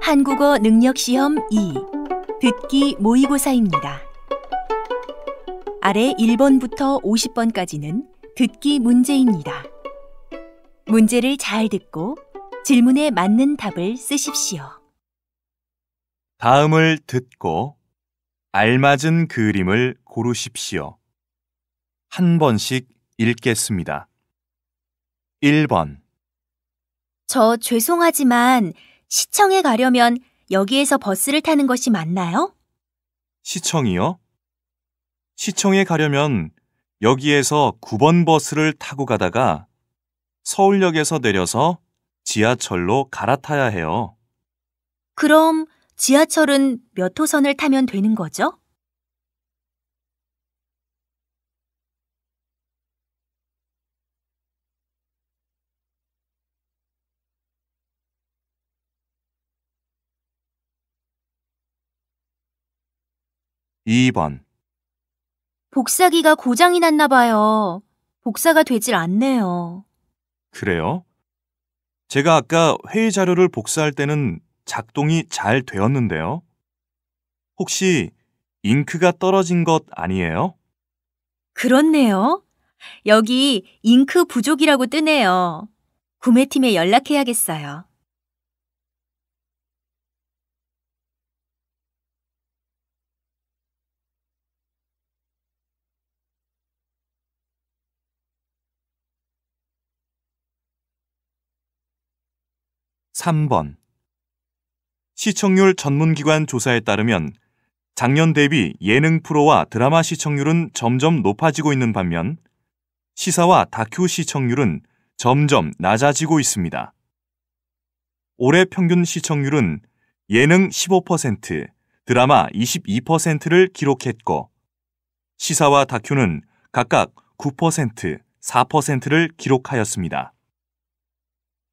한국어 능력 시험 2 듣기 모의고사입니다. 아래 1번부터 50번까지는 듣기 문제입니다. 문제를 잘 듣고 질문에 맞는 답을 쓰십시오. 다음을 듣고 알맞은 그림을 고르십시오. 한 번씩 읽겠습니다. 1번 저 죄송하지만 시청에 가려면 여기에서 버스를 타는 것이 맞나요? 시청이요? 시청에 가려면 여기에서 9번 버스를 타고 가다가 서울역에서 내려서 지하철로 갈아타야 해요. 그럼 지하철은 몇 호선을 타면 되는 거죠? 2번, 복사기가 고장이 났나 봐요. 복사가 되질 않네요. 그래요? 제가 아까 회의 자료를 복사할 때는 작동이 잘 되었는데요. 혹시 잉크가 떨어진 것 아니에요? 그렇네요. 여기 잉크 부족이라고 뜨네요. 구매팀에 연락해야겠어요. 3번 시청률 전문기관 조사에 따르면 작년 대비 예능 프로와 드라마 시청률은 점점 높아지고 있는 반면 시사와 다큐 시청률은 점점 낮아지고 있습니다. 올해 평균 시청률은 예능 15%, 드라마 22%를 기록했고 시사와 다큐는 각각 9%, 4%를 기록하였습니다.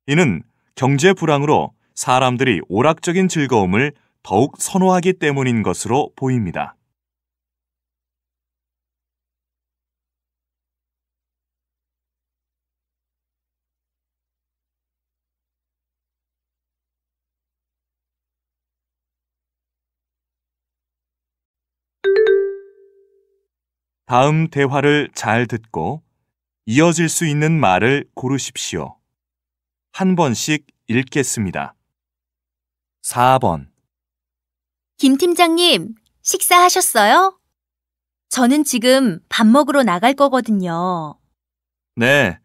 이는 경제 불황으로 사람들이 오락적인 즐거움을 더욱 선호하기 때문인 것으로 보입니다. 다음 대화를 잘 듣고 이어질 수 있는 말을 고르십시오. 한 번씩 읽겠습니다. 4번 김 팀장님, 식사하셨어요? 저는 지금 밥 먹으러 나갈 거거든요. 네,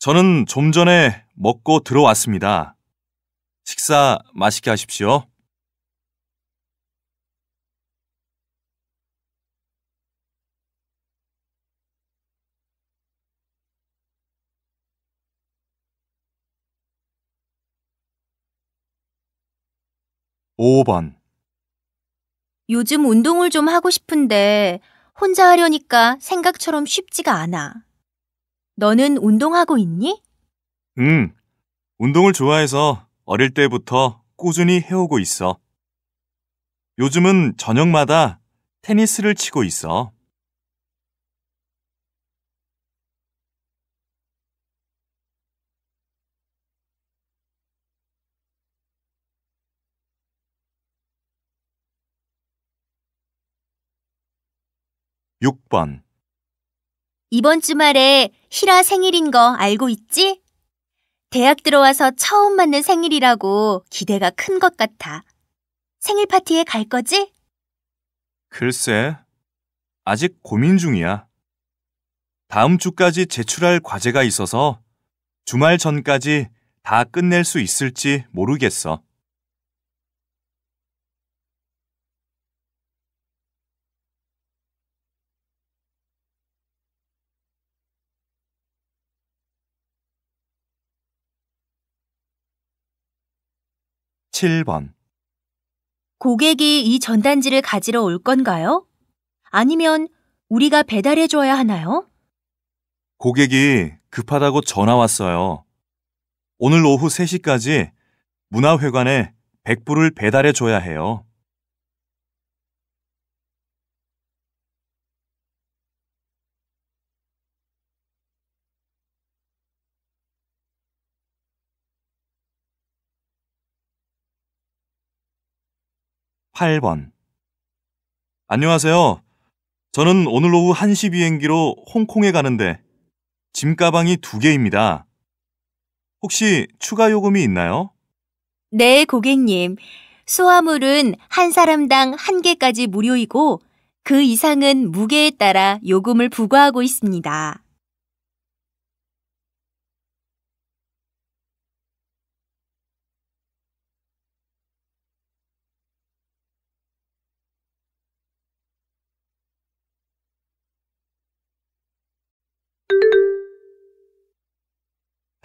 저는 좀 전에 먹고 들어왔습니다. 식사 맛있게 하십시오. 5번 요즘 운동을 좀 하고 싶은데 혼자 하려니까 생각처럼 쉽지가 않아. 너는 운동하고 있니? 응. 운동을 좋아해서 어릴 때부터 꾸준히 해오고 있어. 요즘은 저녁마다 테니스를 치고 있어. 6번 이번 주말에 히라 생일인 거 알고 있지? 대학 들어와서 처음 맞는 생일이라고 기대가 큰 것 같아. 생일 파티에 갈 거지? 글쎄, 아직 고민 중이야. 다음 주까지 제출할 과제가 있어서 주말 전까지 다 끝낼 수 있을지 모르겠어. 7번 고객이 이 전단지를 가지러 올 건가요? 아니면 우리가 배달해 줘야 하나요? 고객이 급하다고 전화 왔어요. 오늘 오후 3시까지 문화회관에 100불을 배달해 줘야 해요. 8번. 안녕하세요. 저는 오늘 오후 1시 비행기로 홍콩에 가는데 짐 가방이 두 개입니다. 혹시 추가 요금이 있나요? 네, 고객님. 수화물은 한 사람당 한 개까지 무료이고 그 이상은 무게에 따라 요금을 부과하고 있습니다.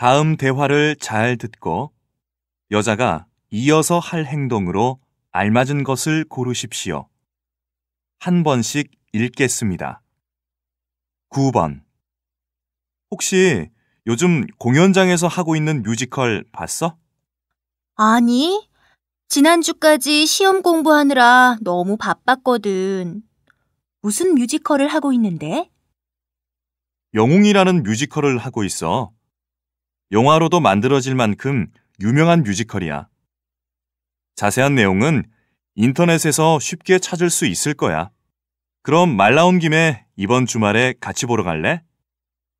다음 대화를 잘 듣고 여자가 이어서 할 행동으로 알맞은 것을 고르십시오. 한 번씩 읽겠습니다. 9번. 혹시 요즘 공연장에서 하고 있는 뮤지컬 봤어? 아니, 지난주까지 시험 공부하느라 너무 바빴거든. 무슨 뮤지컬을 하고 있는데? 영웅이라는 뮤지컬을 하고 있어. 영화로도 만들어질 만큼 유명한 뮤지컬이야. 자세한 내용은 인터넷에서 쉽게 찾을 수 있을 거야. 그럼 말 나온 김에 이번 주말에 같이 보러 갈래?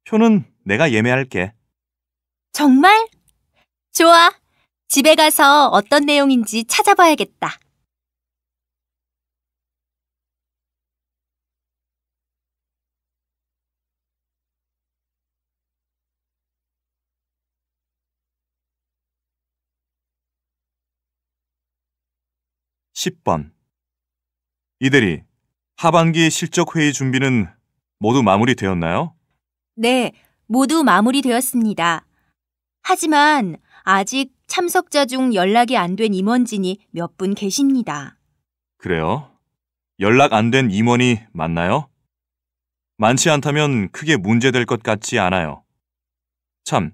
표는 내가 예매할게. 정말? 좋아. 집에 가서 어떤 내용인지 찾아봐야겠다. 10번 이대리, 하반기 실적회의 준비는 모두 마무리되었나요? 네, 모두 마무리되었습니다. 하지만 아직 참석자 중 연락이 안 된 임원진이 몇 분 계십니다. 그래요? 연락 안 된 임원이 맞나요? 많지 않다면 크게 문제될 것 같지 않아요. 참,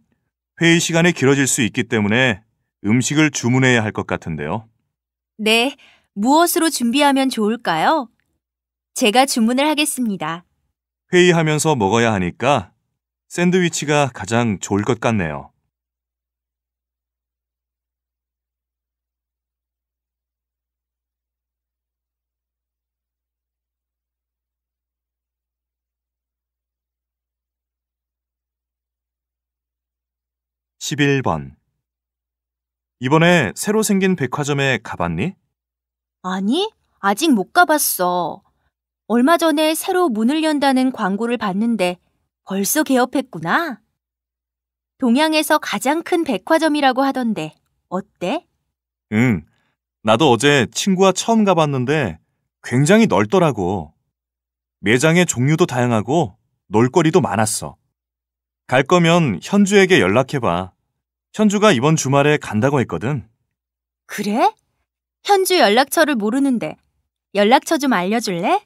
회의 시간이 길어질 수 있기 때문에 음식을 주문해야 할 것 같은데요. 네, 무엇으로 준비하면 좋을까요? 제가 주문을 하겠습니다. 회의하면서 먹어야 하니까 샌드위치가 가장 좋을 것 같네요. (11번) 이번에 새로 생긴 백화점에 가봤니? 아니, 아직 못 가봤어. 얼마 전에 새로 문을 연다는 광고를 봤는데 벌써 개업했구나. 동양에서 가장 큰 백화점이라고 하던데 어때? 응. 나도 어제 친구와 처음 가봤는데 굉장히 넓더라고. 매장의 종류도 다양하고 놀거리도 많았어. 갈 거면 현주에게 연락해봐. 현주가 이번 주말에 간다고 했거든. 그래? 현주 연락처를 모르는데 연락처 좀 알려줄래?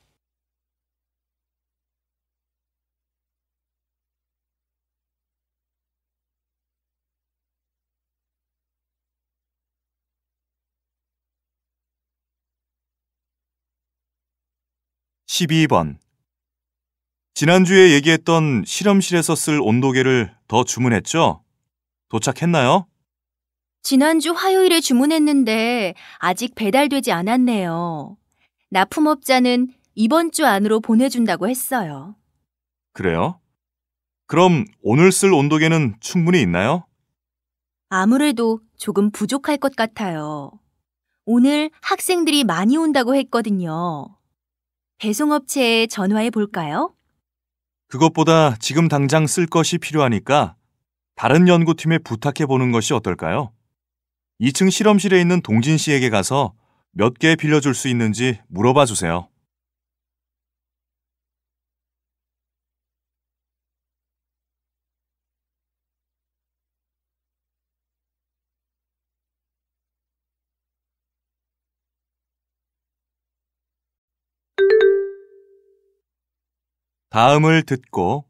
1 2번 지난주에 얘기했던 실험실에서 쓸 온도계를 더 주문했죠? 도착했나요? 지난주 화요일에 주문했는데 아직 배달되지 않았네요. 납품업자는 이번 주 안으로 보내준다고 했어요. 그래요? 그럼 오늘 쓸 온도계는 충분히 있나요? 아무래도 조금 부족할 것 같아요. 오늘 학생들이 많이 온다고 했거든요. 배송업체에 전화해 볼까요? 그것보다 지금 당장 쓸 것이 필요하니까 다른 연구팀에 부탁해 보는 것이 어떨까요? 2층 실험실에 있는 동진 씨에게 가서 몇 개 빌려줄 수 있는지 물어봐 주세요. 다음을 듣고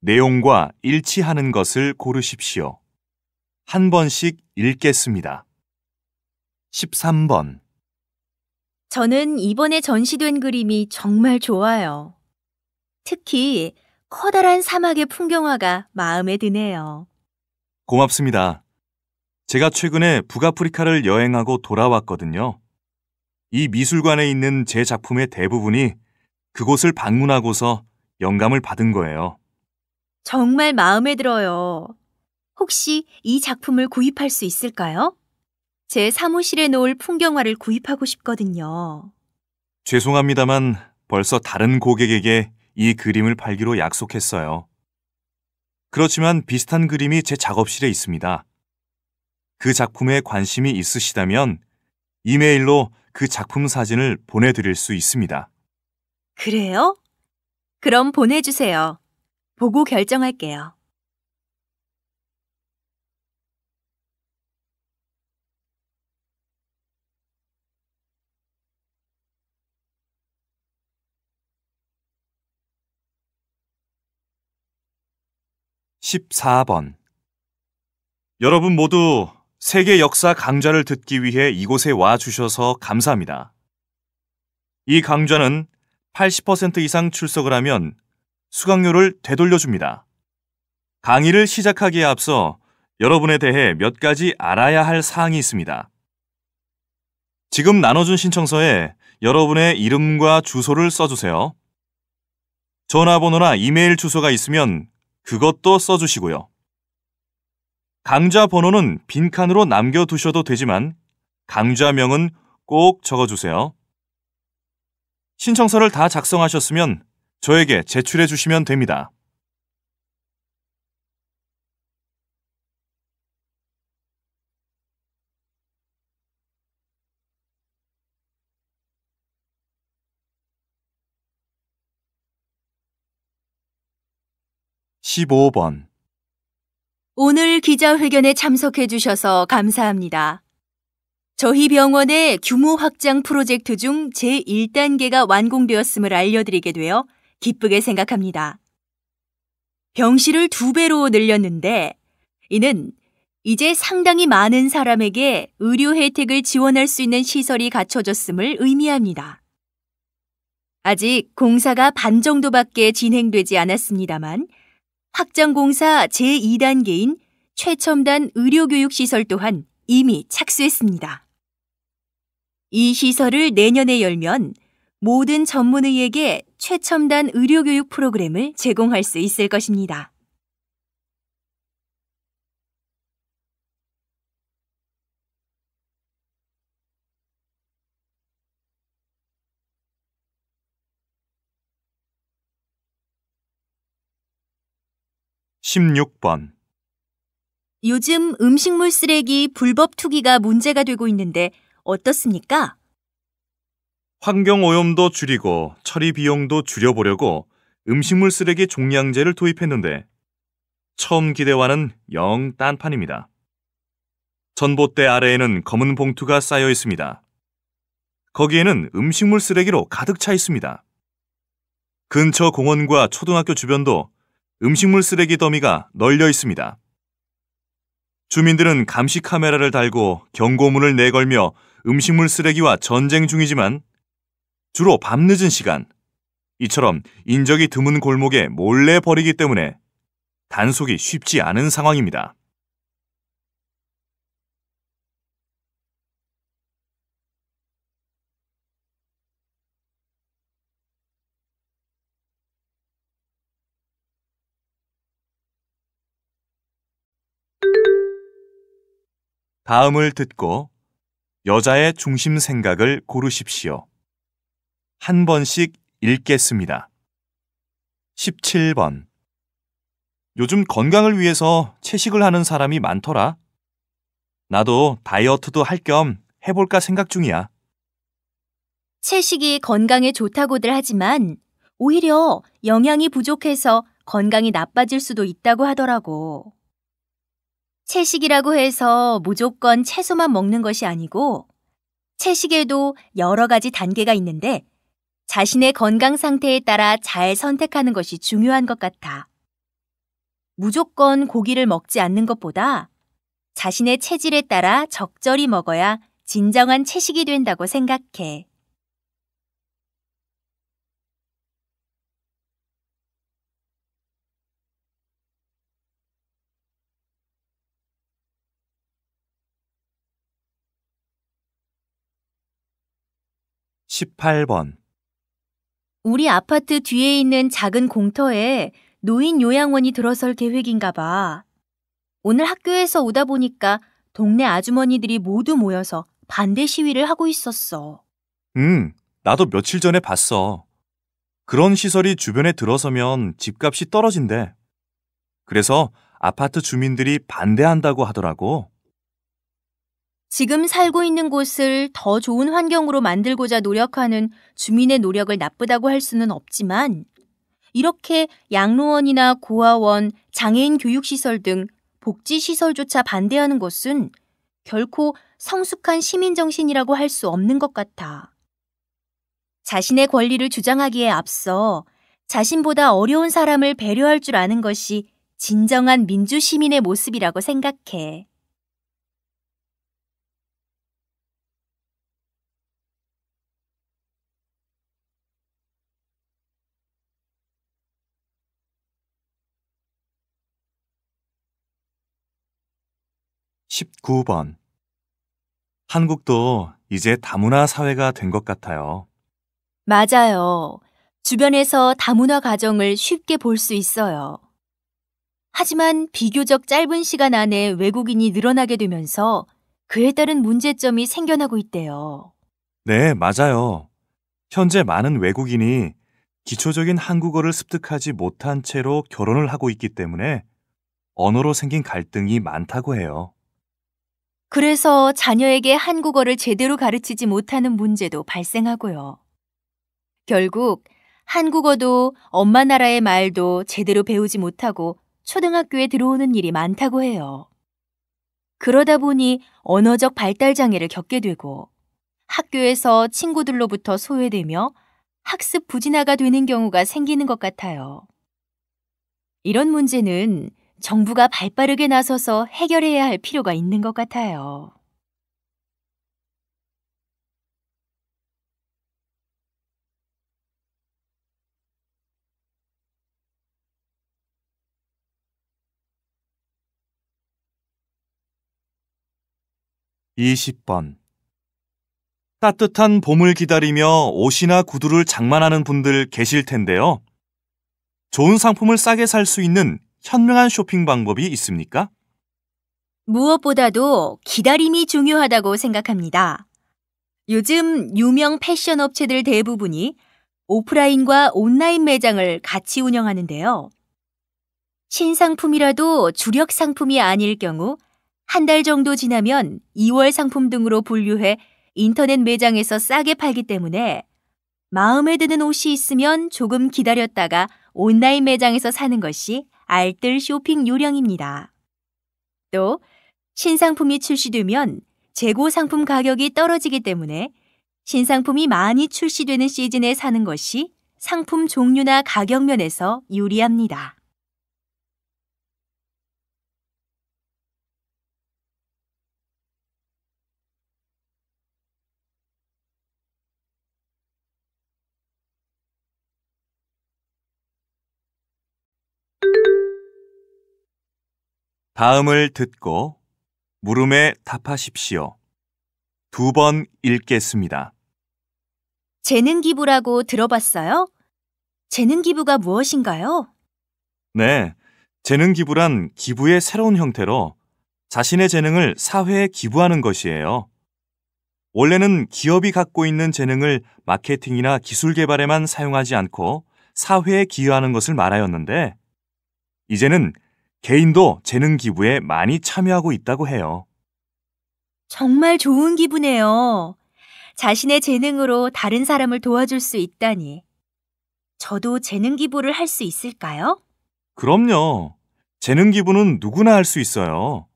내용과 일치하는 것을 고르십시오. 한 번씩 읽겠습니다. 13번 저는 이번에 전시된 그림이 정말 좋아요. 특히 커다란 사막의 풍경화가 마음에 드네요. 고맙습니다. 제가 최근에 북아프리카를 여행하고 돌아왔거든요. 이 미술관에 있는 제 작품의 대부분이 그곳을 방문하고서 영감을 받은 거예요. 정말 마음에 들어요. 혹시 이 작품을 구입할 수 있을까요? 제 사무실에 놓을 풍경화를 구입하고 싶거든요. 죄송합니다만 벌써 다른 고객에게 이 그림을 팔기로 약속했어요. 그렇지만 비슷한 그림이 제 작업실에 있습니다. 그 작품에 관심이 있으시다면 이메일로 그 작품 사진을 보내드릴 수 있습니다. 그래요? 그럼 보내주세요. 보고 결정할게요. 14번 여러분 모두 세계 역사 강좌를 듣기 위해 이곳에 와 주셔서 감사합니다. 이 강좌는 80% 이상 출석을 하면 수강료를 되돌려줍니다. 강의를 시작하기에 앞서 여러분에 대해 몇 가지 알아야 할 사항이 있습니다. 지금 나눠준 신청서에 여러분의 이름과 주소를 써주세요. 전화번호나 이메일 주소가 있으면 그것도 써주시고요. 강좌 번호는 빈칸으로 남겨두셔도 되지만 강좌명은 꼭 적어주세요. 신청서를 다 작성하셨으면 저에게 제출해 주시면 됩니다. 15번 오늘 기자회견에 참석해 주셔서 감사합니다. 저희 병원의 규모 확장 프로젝트 중 제1단계가 완공되었음을 알려드리게 되어 기쁘게 생각합니다. 병실을 두 배로 늘렸는데 이는 이제 상당히 많은 사람에게 의료 혜택을 지원할 수 있는 시설이 갖춰졌음을 의미합니다. 아직 공사가 반 정도밖에 진행되지 않았습니다만 확장공사 제2단계인 최첨단 의료교육시설 또한 이미 착수했습니다. 이 시설을 내년에 열면 모든 전문의에게 최첨단 의료교육 프로그램을 제공할 수 있을 것입니다. 16번 요즘 음식물 쓰레기 불법 투기가 문제가 되고 있는데 어떻습니까? 환경 오염도 줄이고 처리 비용도 줄여보려고 음식물 쓰레기 종량제를 도입했는데 처음 기대와는 영 딴판입니다. 전봇대 아래에는 검은 봉투가 쌓여 있습니다. 거기에는 음식물 쓰레기로 가득 차 있습니다. 근처 공원과 초등학교 주변도 음식물 쓰레기 더미가 널려 있습니다. 주민들은 감시 카메라를 달고 경고문을 내걸며 음식물 쓰레기와 전쟁 중이지만 주로 밤늦은 시간, 이처럼 인적이 드문 골목에 몰래 버리기 때문에 단속이 쉽지 않은 상황입니다. 다음을 듣고 여자의 중심 생각을 고르십시오. 한 번씩 읽겠습니다. 17번. 요즘 건강을 위해서 채식을 하는 사람이 많더라. 나도 다이어트도 할 겸 해볼까 생각 중이야. 채식이 건강에 좋다고들 하지만 오히려 영양이 부족해서 건강이 나빠질 수도 있다고 하더라고. 채식이라고 해서 무조건 채소만 먹는 것이 아니고 채식에도 여러 가지 단계가 있는데 자신의 건강 상태에 따라 잘 선택하는 것이 중요한 것 같아. 무조건 고기를 먹지 않는 것보다 자신의 체질에 따라 적절히 먹어야 진정한 채식이 된다고 생각해. 18번 우리 아파트 뒤에 있는 작은 공터에 노인 요양원이 들어설 계획인가 봐. 오늘 학교에서 오다 보니까 동네 아주머니들이 모두 모여서 반대 시위를 하고 있었어. 응, 나도 며칠 전에 봤어. 그런 시설이 주변에 들어서면 집값이 떨어진대. 그래서 아파트 주민들이 반대한다고 하더라고. 지금 살고 있는 곳을 더 좋은 환경으로 만들고자 노력하는 주민의 노력을 나쁘다고 할 수는 없지만 이렇게 양로원이나 고아원, 장애인 교육시설 등 복지시설조차 반대하는 것은 결코 성숙한 시민정신이라고 할 수 없는 것 같아. 자신의 권리를 주장하기에 앞서 자신보다 어려운 사람을 배려할 줄 아는 것이 진정한 민주시민의 모습이라고 생각해. 19번 한국도 이제 다문화 사회가 된 것 같아요. 맞아요. 주변에서 다문화 가정을 쉽게 볼 수 있어요. 하지만 비교적 짧은 시간 안에 외국인이 늘어나게 되면서 그에 따른 문제점이 생겨나고 있대요. 네, 맞아요. 현재 많은 외국인이 기초적인 한국어를 습득하지 못한 채로 결혼을 하고 있기 때문에 언어로 생긴 갈등이 많다고 해요. 그래서 자녀에게 한국어를 제대로 가르치지 못하는 문제도 발생하고요. 결국 한국어도 엄마 나라의 말도 제대로 배우지 못하고 초등학교에 들어오는 일이 많다고 해요. 그러다 보니 언어적 발달 장애를 겪게 되고 학교에서 친구들로부터 소외되며 학습 부진화가 되는 경우가 생기는 것 같아요. 이런 문제는 정부가 발빠르게 나서서 해결해야 할 필요가 있는 것 같아요. 2 0번 따뜻한 봄을 기다리며 옷이나 구두를 장만하는 분들 계실 텐데요. 좋은 상품을 싸게 살 수 있는 현명한 쇼핑 방법이 있습니까? 무엇보다도 기다림이 중요하다고 생각합니다. 요즘 유명 패션 업체들 대부분이 오프라인과 온라인 매장을 같이 운영하는데요. 신상품이라도 주력 상품이 아닐 경우 한 달 정도 지나면 2월 상품 등으로 분류해 인터넷 매장에서 싸게 팔기 때문에 마음에 드는 옷이 있으면 조금 기다렸다가 온라인 매장에서 사는 것이 알뜰 쇼핑 요령입니다. 또 신상품이 출시되면 재고 상품 가격이 떨어지기 때문에 신상품이 많이 출시되는 시즌에 사는 것이 상품 종류나 가격 면에서 유리합니다. 다음을 듣고 물음에 답하십시오. 두 번 읽겠습니다. 재능 기부라고 들어봤어요? 재능 기부가 무엇인가요? 네. 재능 기부란 기부의 새로운 형태로 자신의 재능을 사회에 기부하는 것이에요. 원래는 기업이 갖고 있는 재능을 마케팅이나 기술 개발에만 사용하지 않고 사회에 기여하는 것을 말하였는데 이제는 개인도 재능 기부에 많이 참여하고 있다고 해요. 정말 좋은 기부네요 자신의 재능으로 다른 사람을 도와줄 수 있다니. 저도 재능 기부를 할 수 있을까요? 그럼요. 재능 기부는 누구나 할 수 있어요.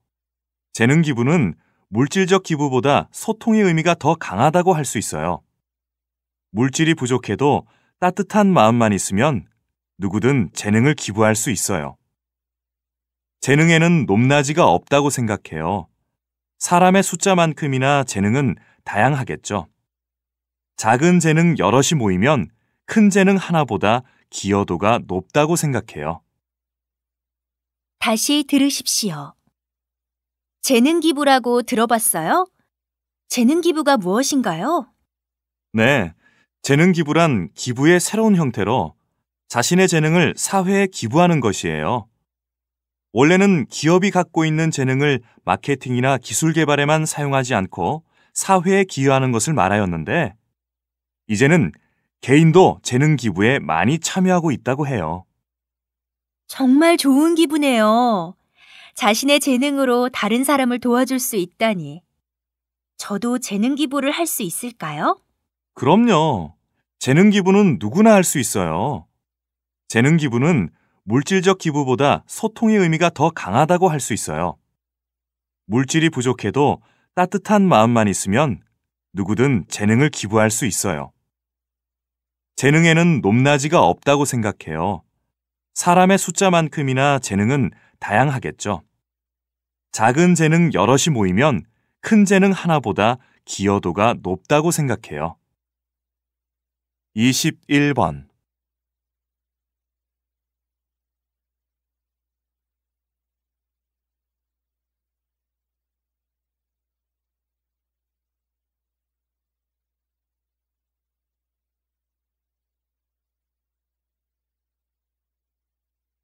재능 기부는 물질적 기부보다 소통의 의미가 더 강하다고 할 수 있어요. 물질이 부족해도 따뜻한 마음만 있으면 누구든 재능을 기부할 수 있어요. 재능에는 높낮이가 없다고 생각해요. 사람의 숫자만큼이나 재능은 다양하겠죠. 작은 재능 여럿이 모이면 큰 재능 하나보다 기여도가 높다고 생각해요. 다시 들으십시오. 재능 기부라고 들어봤어요? 재능 기부가 무엇인가요? 네. 재능 기부란 기부의 새로운 형태로 자신의 재능을 사회에 기부하는 것이에요. 원래는 기업이 갖고 있는 재능을 마케팅이나 기술 개발에만 사용하지 않고 사회에 기여하는 것을 말하였는데 이제는 개인도 재능 기부에 많이 참여하고 있다고 해요. 정말 좋은 기분이에요. 자신의 재능으로 다른 사람을 도와줄 수 있다니. 저도 재능 기부를 할 수 있을까요? 그럼요. 재능 기부는 누구나 할 수 있어요. 재능 기부는 물질적 기부보다 소통의 의미가 더 강하다고 할 수 있어요. 물질이 부족해도 따뜻한 마음만 있으면 누구든 재능을 기부할 수 있어요. 재능에는 높낮이가 없다고 생각해요. 사람의 숫자만큼이나 재능은 다양하겠죠. 작은 재능 여럿이 모이면 큰 재능 하나보다 기여도가 높다고 생각해요. 21번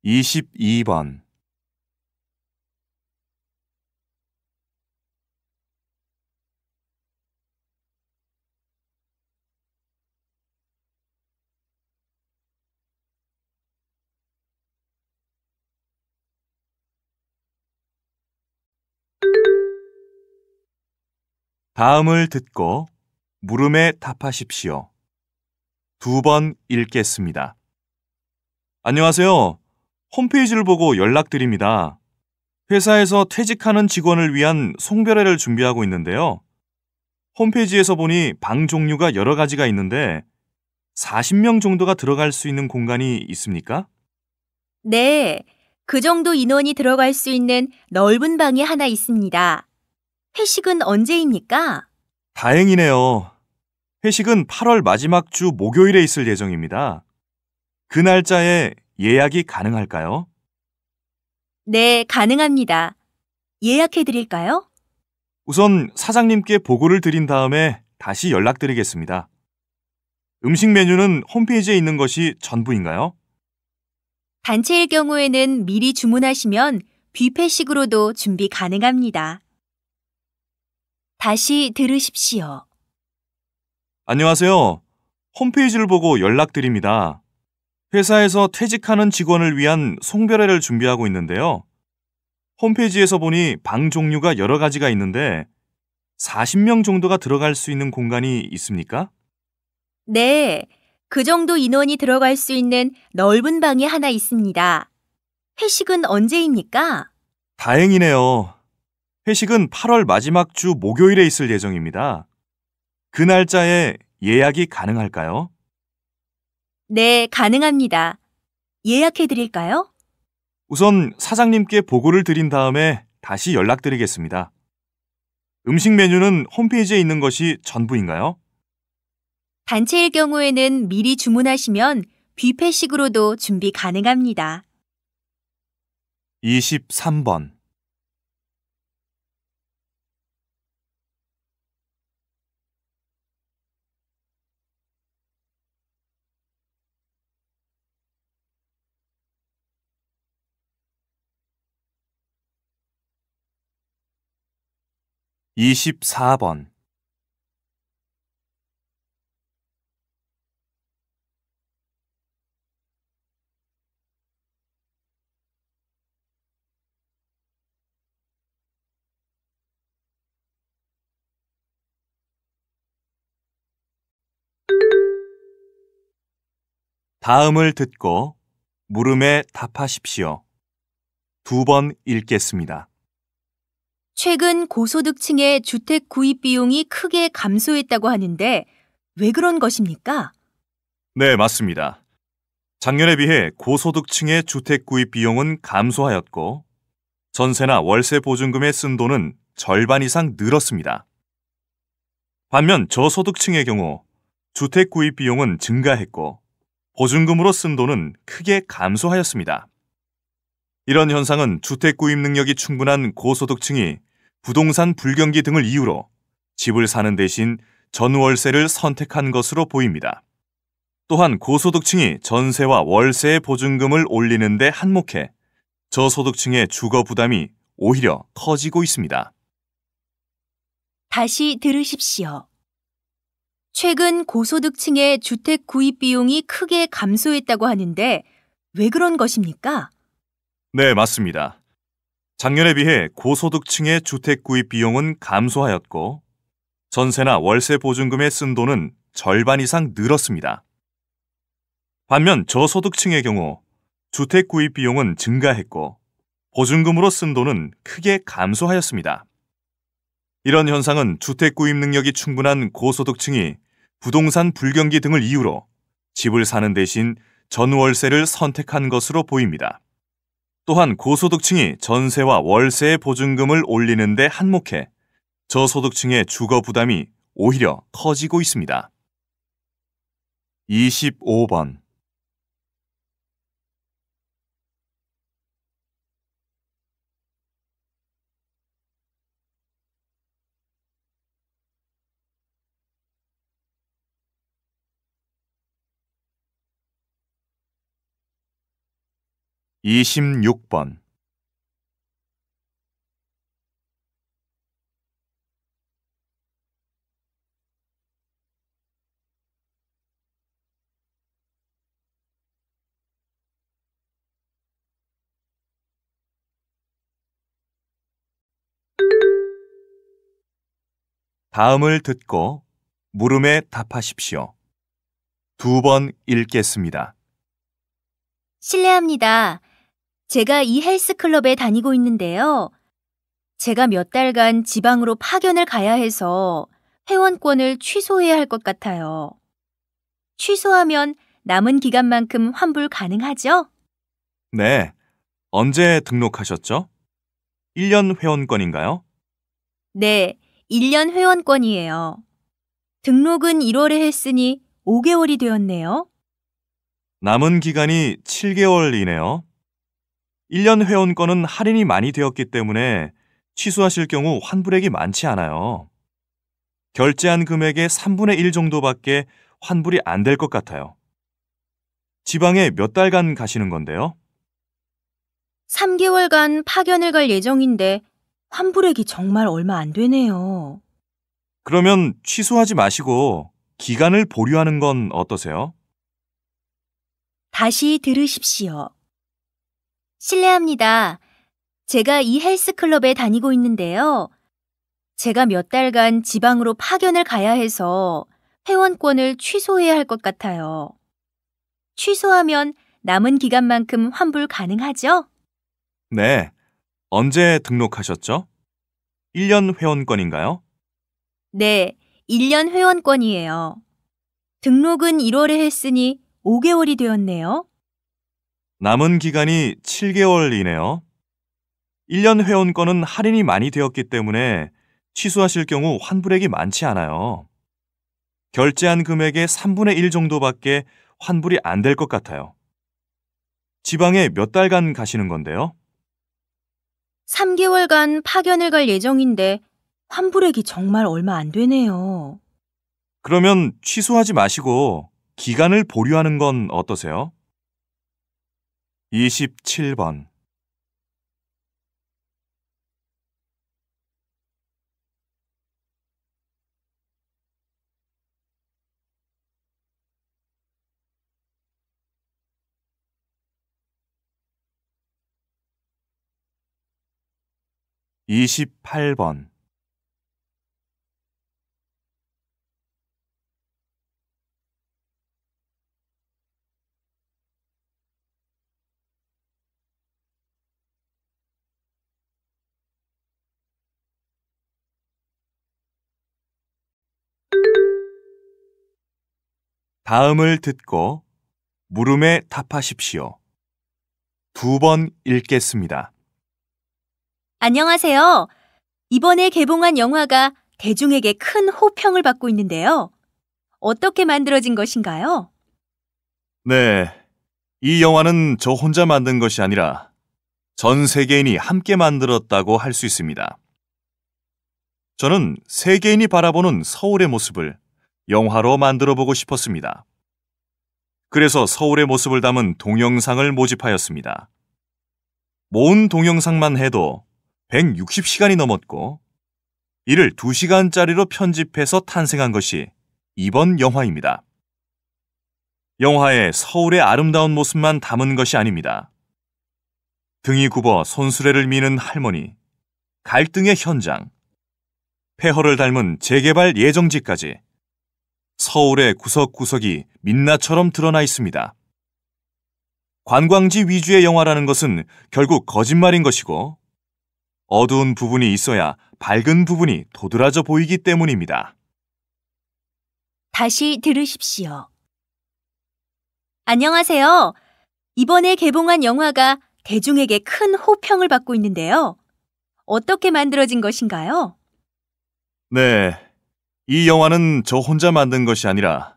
22번 '다음을 듣고 물음에 답하십시오. 두 번 읽겠습니다. 안녕하세요. 홈페이지를 보고 연락드립니다. 회사에서 퇴직하는 직원을 위한 송별회를 준비하고 있는데요. 홈페이지에서 보니 방 종류가 여러 가지가 있는데 40명 정도가 들어갈 수 있는 공간이 있습니까? 네. 그 정도 인원이 들어갈 수 있는 넓은 방이 하나 있습니다. 회식은 언제입니까? 다행이네요. 회식은 8월 마지막 주 목요일에 있을 예정입니다. 그 날짜에 예약이 가능할까요? 네, 가능합니다. 예약해 드릴까요? 우선 사장님께 보고를 드린 다음에 다시 연락드리겠습니다. 음식 메뉴는 홈페이지에 있는 것이 전부인가요? 단체일 경우에는 미리 주문하시면 뷔페식으로도 준비 가능합니다. 다시 들으십시오. 안녕하세요. 홈페이지를 보고 연락드립니다. 회사에서 퇴직하는 직원을 위한 송별회를 준비하고 있는데요. 홈페이지에서 보니 방 종류가 여러 가지가 있는데 40명 정도가 들어갈 수 있는 공간이 있습니까? 네. 그 정도 인원이 들어갈 수 있는 넓은 방이 하나 있습니다. 회식은 언제입니까? 다행이네요. 회식은 8월 마지막 주 목요일에 있을 예정입니다. 그 날짜에 예약이 가능할까요? 네, 가능합니다. 예약해 드릴까요? 우선 사장님께 보고를 드린 다음에 다시 연락드리겠습니다. 음식 메뉴는 홈페이지에 있는 것이 전부인가요? 단체일 경우에는 미리 주문하시면 뷔페식으로도 준비 가능합니다. 23번 24번 '다음을 듣고 물음에 답하십시오. 두 번 읽겠습니다. 최근 고소득층의 주택 구입 비용이 크게 감소했다고 하는데 왜 그런 것입니까? 네, 맞습니다. 작년에 비해 고소득층의 주택 구입 비용은 감소하였고 전세나 월세 보증금에 쓴 돈은 절반 이상 늘었습니다. 반면 저소득층의 경우 주택 구입 비용은 증가했고 보증금으로 쓴 돈은 크게 감소하였습니다. 이런 현상은 주택 구입 능력이 충분한 고소득층이 부동산 불경기 등을 이유로 집을 사는 대신 전월세를 선택한 것으로 보입니다. 또한 고소득층이 전세와 월세의 보증금을 올리는데 한몫해 저소득층의 주거 부담이 오히려 커지고 있습니다. 다시 들으십시오. 최근 고소득층의 주택 구입 비용이 크게 감소했다고 하는데 왜 그런 것입니까? 네, 맞습니다. 작년에 비해 고소득층의 주택 구입 비용은 감소하였고 전세나 월세 보증금에 쓴 돈은 절반 이상 늘었습니다. 반면 저소득층의 경우 주택 구입 비용은 증가했고 보증금으로 쓴 돈은 크게 감소하였습니다. 이런 현상은 주택 구입 능력이 충분한 고소득층이 부동산 불경기 등을 이유로 집을 사는 대신 전월세를 선택한 것으로 보입니다. 또한 고소득층이 전세와 월세의 보증금을 올리는데 한몫해 저소득층의 주거 부담이 오히려 커지고 있습니다. 25번 26번 다음을 듣고 물음에 답하십시오. 두 번 읽겠습니다. 실례합니다. 제가 이 헬스클럽에 다니고 있는데요. 제가 몇 달간 지방으로 파견을 가야 해서 회원권을 취소해야 할 것 같아요. 취소하면 남은 기간만큼 환불 가능하죠? 네. 언제 등록하셨죠? 1년 회원권인가요? 네. 1년 회원권이에요. 등록은 1월에 했으니 5개월이 되었네요. 남은 기간이 7개월이네요. 1년 회원권은 할인이 많이 되었기 때문에 취소하실 경우 환불액이 많지 않아요. 결제한 금액의 3분의 1 정도밖에 환불이 안 될 것 같아요. 지방에 몇 달간 가시는 건데요? 3개월간 파견을 갈 예정인데 환불액이 정말 얼마 안 되네요. 그러면 취소하지 마시고 기간을 보류하는 건 어떠세요? 다시 들으십시오. 실례합니다. 제가 이 헬스클럽에 다니고 있는데요. 제가 몇 달간 지방으로 파견을 가야 해서 회원권을 취소해야 할 것 같아요. 취소하면 남은 기간만큼 환불 가능하죠? 네. 언제 등록하셨죠? 1년 회원권인가요? 네. 1년 회원권이에요. 등록은 1월에 했으니 5개월이 되었네요. 남은 기간이 7개월이네요. 1년 회원권은 할인이 많이 되었기 때문에 취소하실 경우 환불액이 많지 않아요. 결제한 금액의 3분의 1 정도밖에 환불이 안 될 것 같아요. 지방에 몇 달간 가시는 건데요? 3개월간 파견을 갈 예정인데 환불액이 정말 얼마 안 되네요. 그러면 취소하지 마시고 기간을 보류하는 건 어떠세요? 27번 28번 다음을 듣고 물음에 답하십시오. 두 번 읽겠습니다. 안녕하세요. 이번에 개봉한 영화가 대중에게 큰 호평을 받고 있는데요. 어떻게 만들어진 것인가요? 네. 이 영화는 저 혼자 만든 것이 아니라 전 세계인이 함께 만들었다고 할 수 있습니다. 저는 세계인이 바라보는 서울의 모습을 영화로 만들어 보고 싶었습니다. 그래서 서울의 모습을 담은 동영상을 모집하였습니다. 모은 동영상만 해도 160시간이 넘었고 이를 2시간짜리로 편집해서 탄생한 것이 이번 영화입니다. 영화에 서울의 아름다운 모습만 담은 것이 아닙니다. 등이 굽어 손수레를 미는 할머니, 갈등의 현장, 폐허를 닮은 재개발 예정지까지 서울의 구석구석이 민낯처럼 드러나 있습니다. 관광지 위주의 영화라는 것은 결국 거짓말인 것이고 어두운 부분이 있어야 밝은 부분이 도드라져 보이기 때문입니다. 다시 들으십시오. 안녕하세요. 이번에 개봉한 영화가 대중에게 큰 호평을 받고 있는데요. 어떻게 만들어진 것인가요? 네, 이 영화는 저 혼자 만든 것이 아니라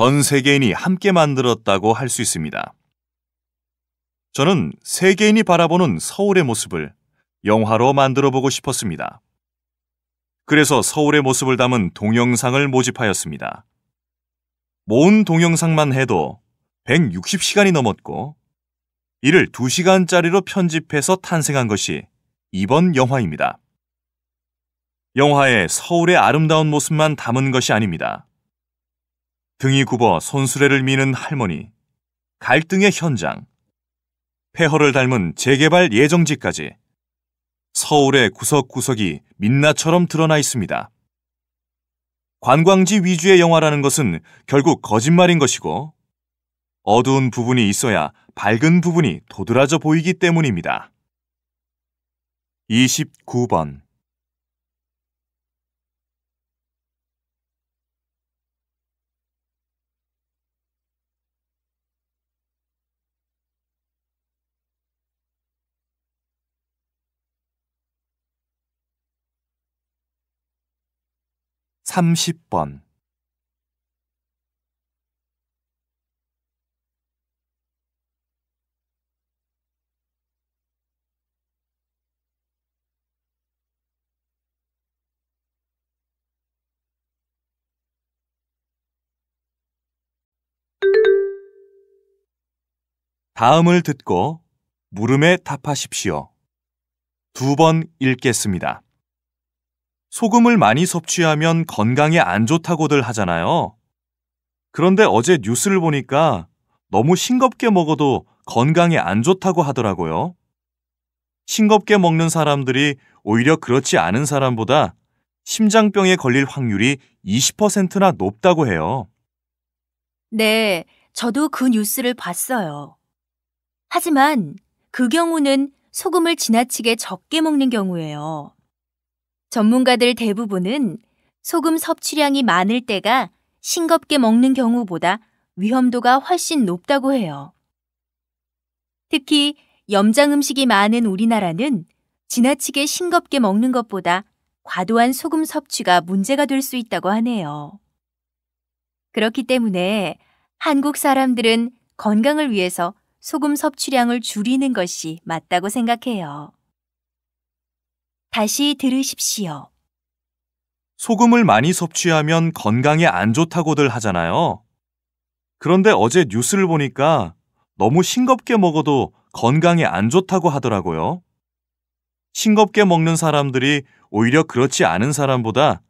전 세계인이 함께 만들었다고 할 수 있습니다. 저는 세계인이 바라보는 서울의 모습을 영화로 만들어 보고 싶었습니다. 그래서 서울의 모습을 담은 동영상을 모집하였습니다. 모은 동영상만 해도 160시간이 넘었고 이를 2시간짜리로 편집해서 탄생한 것이 이번 영화입니다. 영화의 서울의 아름다운 모습만 담은 것이 아닙니다. 등이 굽어 손수레를 미는 할머니, 갈등의 현장, 폐허를 닮은 재개발 예정지까지 서울의 구석구석이 민나처럼 드러나 있습니다. 관광지 위주의 영화라는 것은 결국 거짓말인 것이고 어두운 부분이 있어야 밝은 부분이 도드라져 보이기 때문입니다. 29번 30번 '다음을 듣고 물음에 답하십시오. 두 번 읽겠습니다. 소금을 많이 섭취하면 건강에 안 좋다고들 하잖아요. 그런데 어제 뉴스를 보니까 너무 싱겁게 먹어도 건강에 안 좋다고 하더라고요. 싱겁게 먹는 사람들이 오히려 그렇지 않은 사람보다 심장병에 걸릴 확률이 20%나 높다고 해요. 네, 저도 그 뉴스를 봤어요. 하지만 그 경우는 소금을 지나치게 적게 먹는 경우예요. 전문가들 대부분은 소금 섭취량이 많을 때가 싱겁게 먹는 경우보다 위험도가 훨씬 높다고 해요. 특히 염장 음식이 많은 우리나라는 지나치게 싱겁게 먹는 것보다 과도한 소금 섭취가 문제가 될 수 있다고 하네요. 그렇기 때문에 한국 사람들은 건강을 위해서 소금 섭취량을 줄이는 것이 맞다고 생각해요. 다시 들으십시오. 소금을 많이 섭취하면 건강에 안 좋다고들 하잖아요. 그런데 어제 뉴스를 보니까 너무 싱겁게 먹어도 건강에 안 좋다고 하더라고요. 싱겁게 먹는 사람들이 오히려 그렇지 않은 사람보다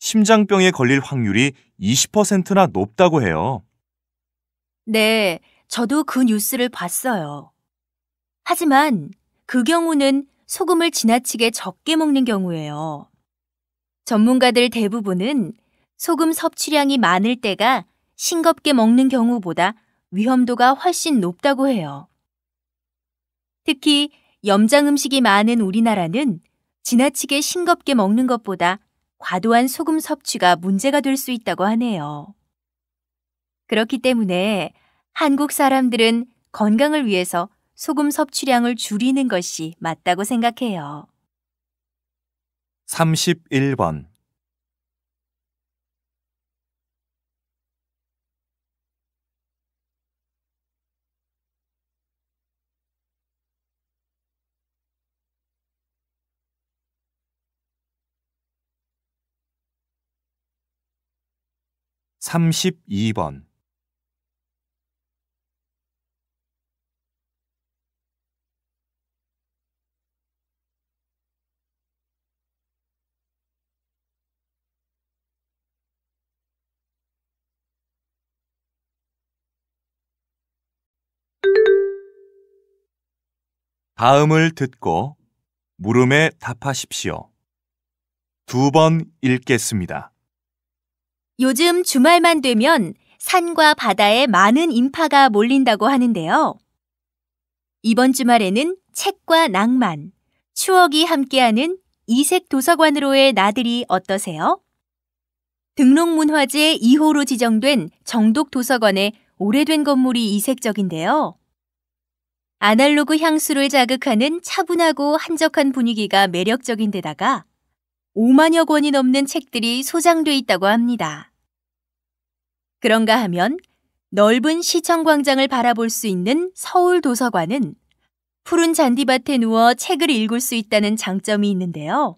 심장병에 걸릴 확률이 20%나 높다고 해요. 네, 저도 그 뉴스를 봤어요. 하지만 그 경우는 소금을 지나치게 적게 먹는 경우예요. 전문가들 대부분은 소금 섭취량이 많을 때가 싱겁게 먹는 경우보다 위험도가 훨씬 높다고 해요. 특히 염장 음식이 많은 우리나라는 지나치게 싱겁게 먹는 것보다 과도한 소금 섭취가 문제가 될 수 있다고 하네요. 그렇기 때문에 한국 사람들은 건강을 위해서 소금 섭취량을 줄이는 것이 맞다고 생각해요. 31번 삼십번 다음을 듣고 물음에 답하십시오. 두 번 읽겠습니다. 요즘 주말만 되면 산과 바다에 많은 인파가 몰린다고 하는데요. 이번 주말에는 책과 낭만, 추억이 함께하는 이색 도서관으로의 나들이 어떠세요? 등록문화재 2호로 지정된 정독 도서관의 오래된 건물이 이색적인데요. 아날로그 향수를 자극하는 차분하고 한적한 분위기가 매력적인 데다가 5만여 권이 넘는 책들이 소장돼 있다고 합니다. 그런가 하면 넓은 시청 광장을 바라볼 수 있는 서울 도서관은 푸른 잔디밭에 누워 책을 읽을 수 있다는 장점이 있는데요.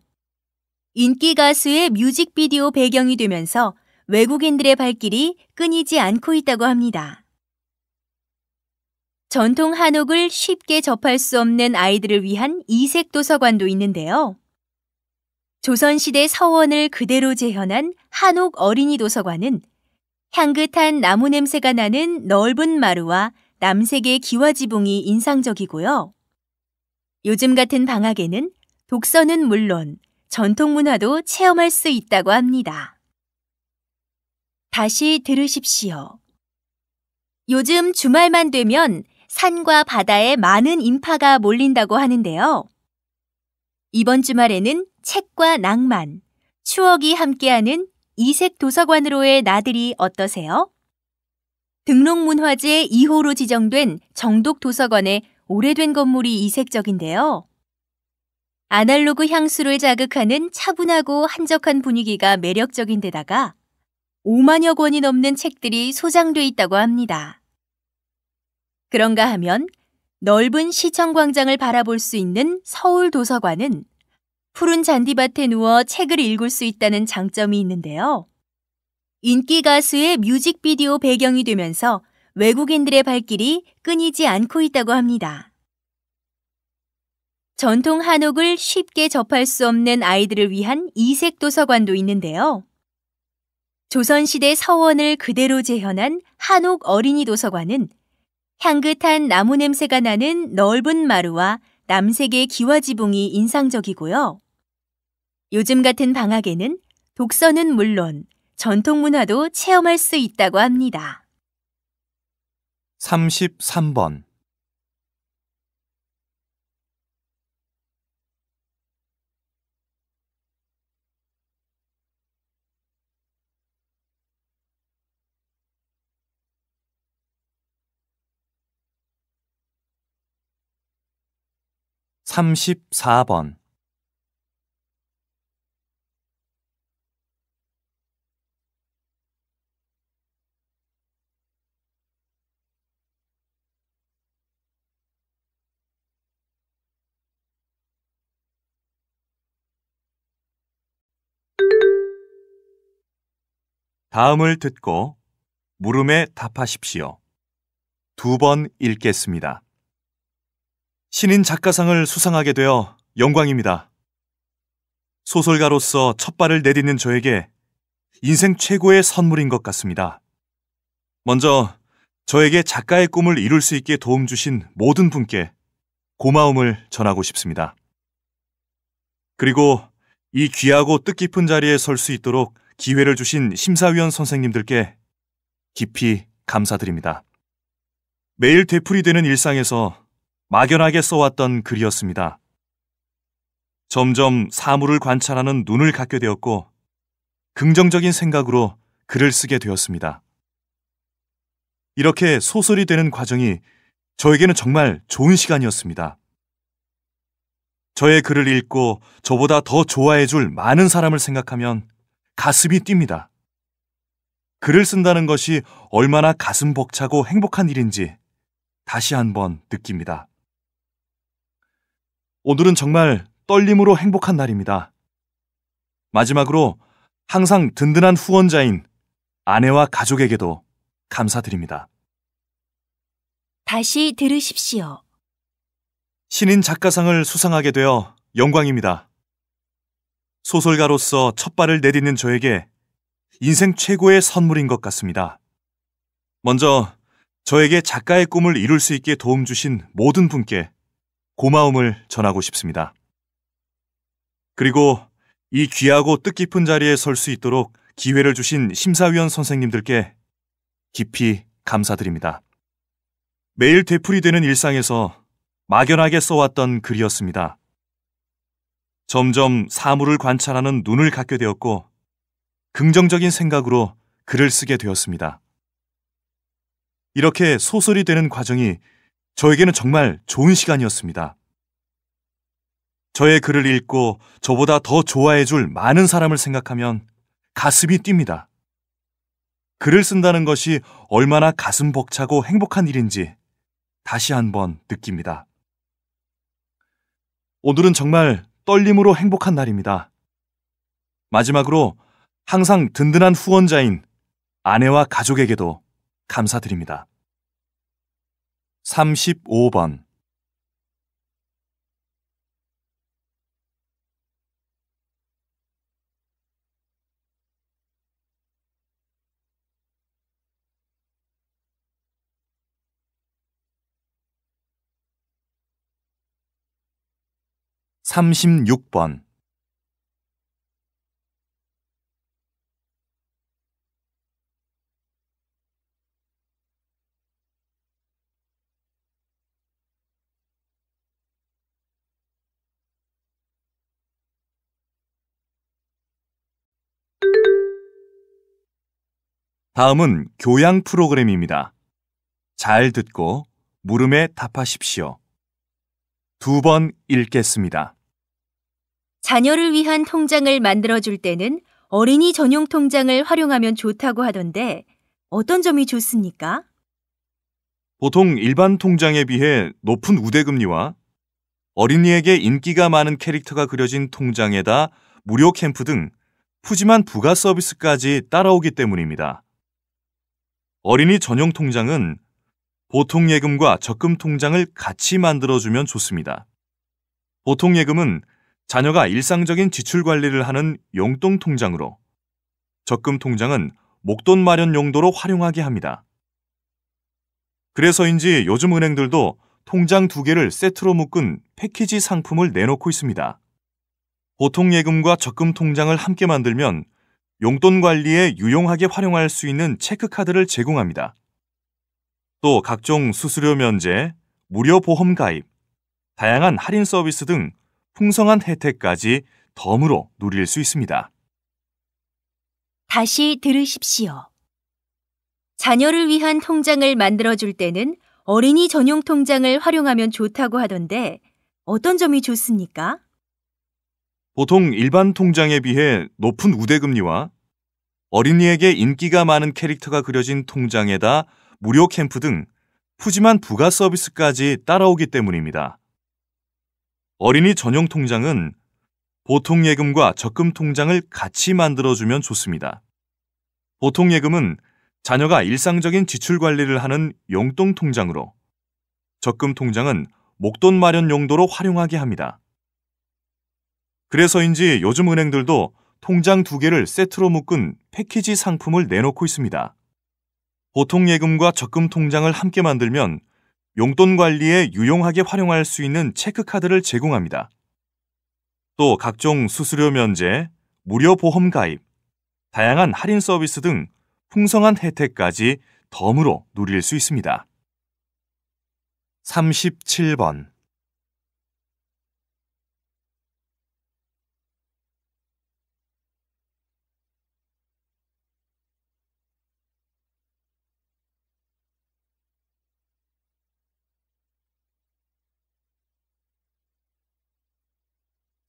인기 가수의 뮤직비디오 배경이 되면서 외국인들의 발길이 끊이지 않고 있다고 합니다. 전통 한옥을 쉽게 접할 수 없는 아이들을 위한 이색 도서관도 있는데요. 조선시대 서원을 그대로 재현한 한옥 어린이 도서관은 향긋한 나무 냄새가 나는 넓은 마루와 남색의 기와 지붕이 인상적이고요. 요즘 같은 방학에는 독서는 물론 전통 문화도 체험할 수 있다고 합니다. 다시 들으십시오. 요즘 주말만 되면 산과 바다에 많은 인파가 몰린다고 하는데요. 이번 주말에는 책과 낭만, 추억이 함께하는 이색 도서관으로의 나들이 어떠세요? 등록문화재 2호로 지정된 정독 도서관의 오래된 건물이 이색적인데요. 아날로그 향수를 자극하는 차분하고 한적한 분위기가 매력적인 데다가 5만여 권이 넘는 책들이 소장돼 있다고 합니다. 그런가 하면 넓은 시청 광장을 바라볼 수 있는 서울 도서관은 푸른 잔디밭에 누워 책을 읽을 수 있다는 장점이 있는데요. 인기 가수의 뮤직비디오 배경이 되면서 외국인들의 발길이 끊이지 않고 있다고 합니다. 전통 한옥을 쉽게 접할 수 없는 아이들을 위한 이색 도서관도 있는데요. 조선시대 서원을 그대로 재현한 한옥 어린이 도서관은 향긋한 나무 냄새가 나는 넓은 마루와 남색의 기와 지붕이 인상적이고요. 요즘 같은 방학에는 독서는 물론 전통 문화도 체험할 수 있다고 합니다. 33번 34번 '다음을 듣고 물음에 답하십시오. 두 번 읽겠습니다. 신인 작가상을 수상하게 되어 영광입니다. 소설가로서 첫 발을 내딛는 저에게 인생 최고의 선물인 것 같습니다. 먼저 저에게 작가의 꿈을 이룰 수 있게 도움 주신 모든 분께 고마움을 전하고 싶습니다. 그리고 이 귀하고 뜻깊은 자리에 설 수 있도록 기회를 주신 심사위원 선생님들께 깊이 감사드립니다. 매일 되풀이되는 일상에서 막연하게 써왔던 글이었습니다. 점점 사물을 관찰하는 눈을 갖게 되었고 긍정적인 생각으로 글을 쓰게 되었습니다. 이렇게 소설이 되는 과정이 저에게는 정말 좋은 시간이었습니다. 저의 글을 읽고 저보다 더 좋아해 줄 많은 사람을 생각하면 가슴이 뜁니다. 글을 쓴다는 것이 얼마나 가슴 벅차고 행복한 일인지 다시 한번 느낍니다. 오늘은 정말 떨림으로 행복한 날입니다. 마지막으로 항상 든든한 후원자인 아내와 가족에게도 감사드립니다. 다시 들으십시오. 신인 작가상을 수상하게 되어 영광입니다. 소설가로서 첫 발을 내딛는 저에게 인생 최고의 선물인 것 같습니다. 먼저 저에게 작가의 꿈을 이룰 수 있게 도움 주신 모든 분께 고마움을 전하고 싶습니다. 그리고 이 귀하고 뜻깊은 자리에 설 수 있도록 기회를 주신 심사위원 선생님들께 깊이 감사드립니다. 매일 되풀이되는 일상에서 막연하게 써왔던 글이었습니다. 점점 사물을 관찰하는 눈을 갖게 되었고 긍정적인 생각으로 글을 쓰게 되었습니다. 이렇게 소설이 되는 과정이 저에게는 정말 좋은 시간이었습니다. 저의 글을 읽고 저보다 더 좋아해줄 많은 사람을 생각하면 가슴이 뜁니다. 글을 쓴다는 것이 얼마나 가슴 벅차고 행복한 일인지 다시 한번 느낍니다. 오늘은 정말 떨림으로 행복한 날입니다. 마지막으로 항상 든든한 후원자인 아내와 가족에게도 감사드립니다. 35번 3 6번 다음은 교양 프로그램입니다. 잘 듣고 물음에 답하십시오. 두 번 읽겠습니다. 자녀를 위한 통장을 만들어 줄 때는 어린이 전용 통장을 활용하면 좋다고 하던데 어떤 점이 좋습니까? 보통 일반 통장에 비해 높은 우대금리와 어린이에게 인기가 많은 캐릭터가 그려진 통장에다 무료 캠프 등 푸짐한 부가 서비스까지 따라오기 때문입니다. 어린이 전용 통장은 보통 예금과 적금 통장을 같이 만들어주면 좋습니다. 보통 예금은 자녀가 일상적인 지출 관리를 하는 용돈 통장으로 적금 통장은 목돈 마련 용도로 활용하게 합니다. 그래서인지 요즘 은행들도 통장 두 개를 세트로 묶은 패키지 상품을 내놓고 있습니다. 보통 예금과 적금 통장을 함께 만들면 용돈 관리에 유용하게 활용할 수 있는 체크카드를 제공합니다. 또 각종 수수료 면제, 무료 보험 가입, 다양한 할인 서비스 등 풍성한 혜택까지 덤으로 누릴 수 있습니다. 다시 들으십시오. 자녀를 위한 통장을 만들어줄 때는 어린이 전용 통장을 활용하면 좋다고 하던데 어떤 점이 좋습니까? 보통 일반 통장에 비해 높은 우대금리와 어린이에게 인기가 많은 캐릭터가 그려진 통장에다 무료 캠프 등 푸짐한 부가 서비스까지 따라오기 때문입니다. 어린이 전용 통장은 보통 예금과 적금 통장을 같이 만들어주면 좋습니다. 보통 예금은 자녀가 일상적인 지출 관리를 하는 용돈 통장으로 적금 통장은 목돈 마련 용도로 활용하게 합니다. 그래서인지 요즘 은행들도 통장 두 개를 세트로 묶은 패키지 상품을 내놓고 있습니다. 보통 예금과 적금 통장을 함께 만들면 용돈 관리에 유용하게 활용할 수 있는 체크카드를 제공합니다. 또 각종 수수료 면제, 무료 보험 가입, 다양한 할인 서비스 등 풍성한 혜택까지 덤으로 누릴 수 있습니다. 37번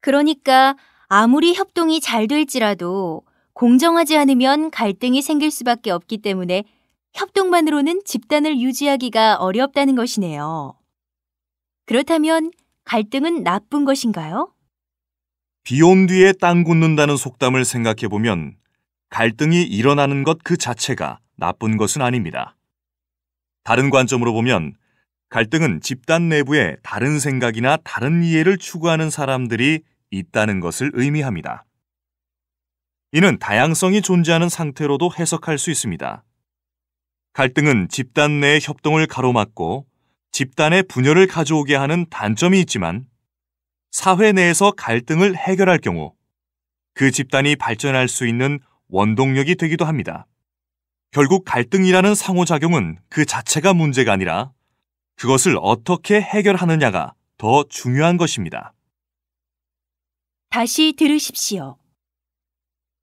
그러니까 아무리 협동이 잘 될지라도 공정하지 않으면 갈등이 생길 수밖에 없기 때문에 협동만으로는 집단을 유지하기가 어렵다는 것이네요. 그렇다면 갈등은 나쁜 것인가요? 비온 뒤에 땅 굳는다는 속담을 생각해 보면 갈등이 일어나는 것 그 자체가 나쁜 것은 아닙니다. 다른 관점으로 보면 갈등은 집단 내부에 다른 생각이나 다른 이해를 추구하는 사람들이 있다는 것을 의미합니다. 이는 다양성이 존재하는 상태로도 해석할 수 있습니다. 갈등은 집단 내의 협동을 가로막고 집단의 분열을 가져오게 하는 단점이 있지만 사회 내에서 갈등을 해결할 경우 그 집단이 발전할 수 있는 원동력이 되기도 합니다. 결국 갈등이라는 상호작용은 그 자체가 문제가 아니라 그것을 어떻게 해결하느냐가 더 중요한 것입니다. 다시 들으십시오.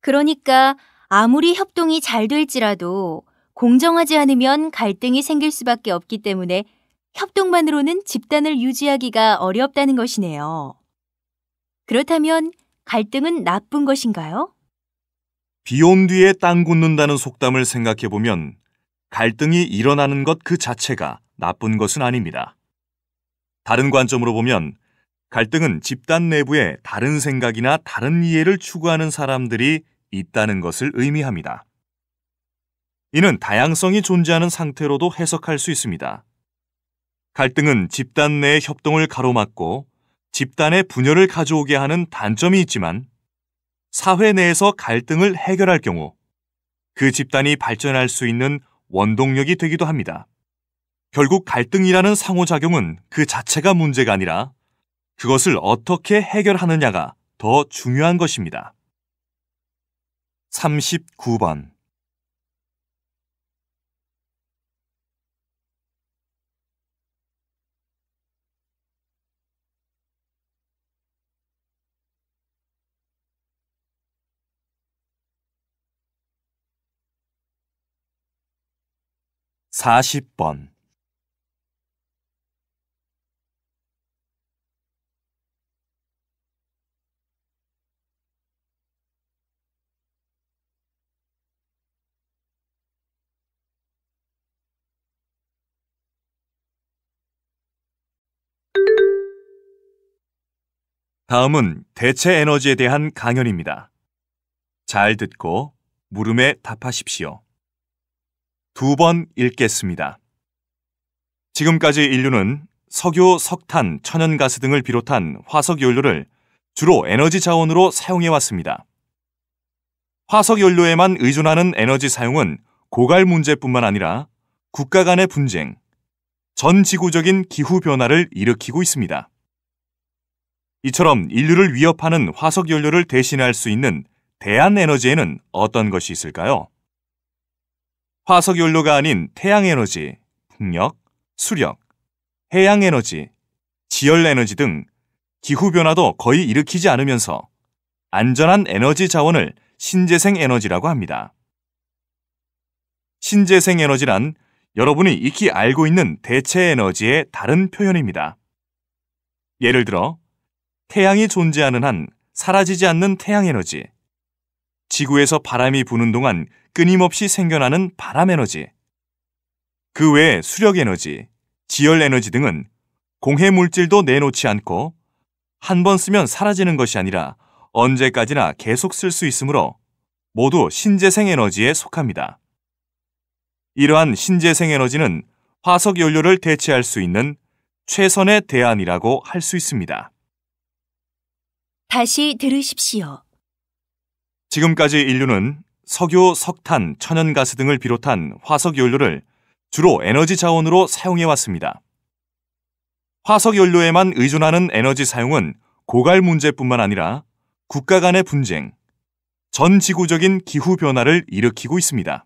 그러니까 아무리 협동이 잘 될지라도 공정하지 않으면 갈등이 생길 수밖에 없기 때문에 협동만으로는 집단을 유지하기가 어렵다는 것이네요. 그렇다면 갈등은 나쁜 것인가요? 비온 뒤에 땅 굳는다는 속담을 생각해 보면 갈등이 일어나는 것 그 자체가 나쁜 것은 아닙니다. 다른 관점으로 보면 갈등은 집단 내부에 다른 생각이나 다른 이해를 추구하는 사람들이 있다는 것을 의미합니다. 이는 다양성이 존재하는 상태로도 해석할 수 있습니다. 갈등은 집단 내의 협동을 가로막고 집단의 분열을 가져오게 하는 단점이 있지만 사회 내에서 갈등을 해결할 경우 그 집단이 발전할 수 있는 원동력이 되기도 합니다. 결국 갈등이라는 상호작용은 그 자체가 문제가 아니라 그것을 어떻게 해결하느냐가 더 중요한 것입니다. 39번 4 0번 다음은 대체 에너지에 대한 강연입니다. 잘 듣고 물음에 답하십시오. 두 번 읽겠습니다. 지금까지 인류는 석유, 석탄, 천연가스 등을 비롯한 화석연료를 주로 에너지 자원으로 사용해왔습니다. 화석연료에만 의존하는 에너지 사용은 고갈 문제뿐만 아니라 국가 간의 분쟁, 전 지구적인 기후변화를 일으키고 있습니다. 이처럼 인류를 위협하는 화석 연료를 대신할 수 있는 대안 에너지에는 어떤 것이 있을까요? 화석 연료가 아닌 태양 에너지, 풍력, 수력, 해양 에너지, 지열 에너지 등 기후 변화도 거의 일으키지 않으면서 안전한 에너지 자원을 신재생 에너지라고 합니다. 신재생 에너지란 여러분이 익히 알고 있는 대체 에너지의 다른 표현입니다. 예를 들어 태양이 존재하는 한 사라지지 않는 태양 에너지, 지구에서 바람이 부는 동안 끊임없이 생겨나는 바람 에너지, 그 외에 수력 에너지, 지열 에너지 등은 공해 물질도 내놓지 않고 한 번 쓰면 사라지는 것이 아니라 언제까지나 계속 쓸 수 있으므로 모두 신재생 에너지에 속합니다. 이러한 신재생 에너지는 화석 연료를 대체할 수 있는 최선의 대안이라고 할 수 있습니다. 다시 들으십시오. 지금까지 인류는 석유, 석탄, 천연가스 등을 비롯한 화석연료를 주로 에너지 자원으로 사용해 왔습니다. 화석연료에만 의존하는 에너지 사용은 고갈 문제뿐만 아니라 국가 간의 분쟁, 전 지구적인 기후변화를 일으키고 있습니다.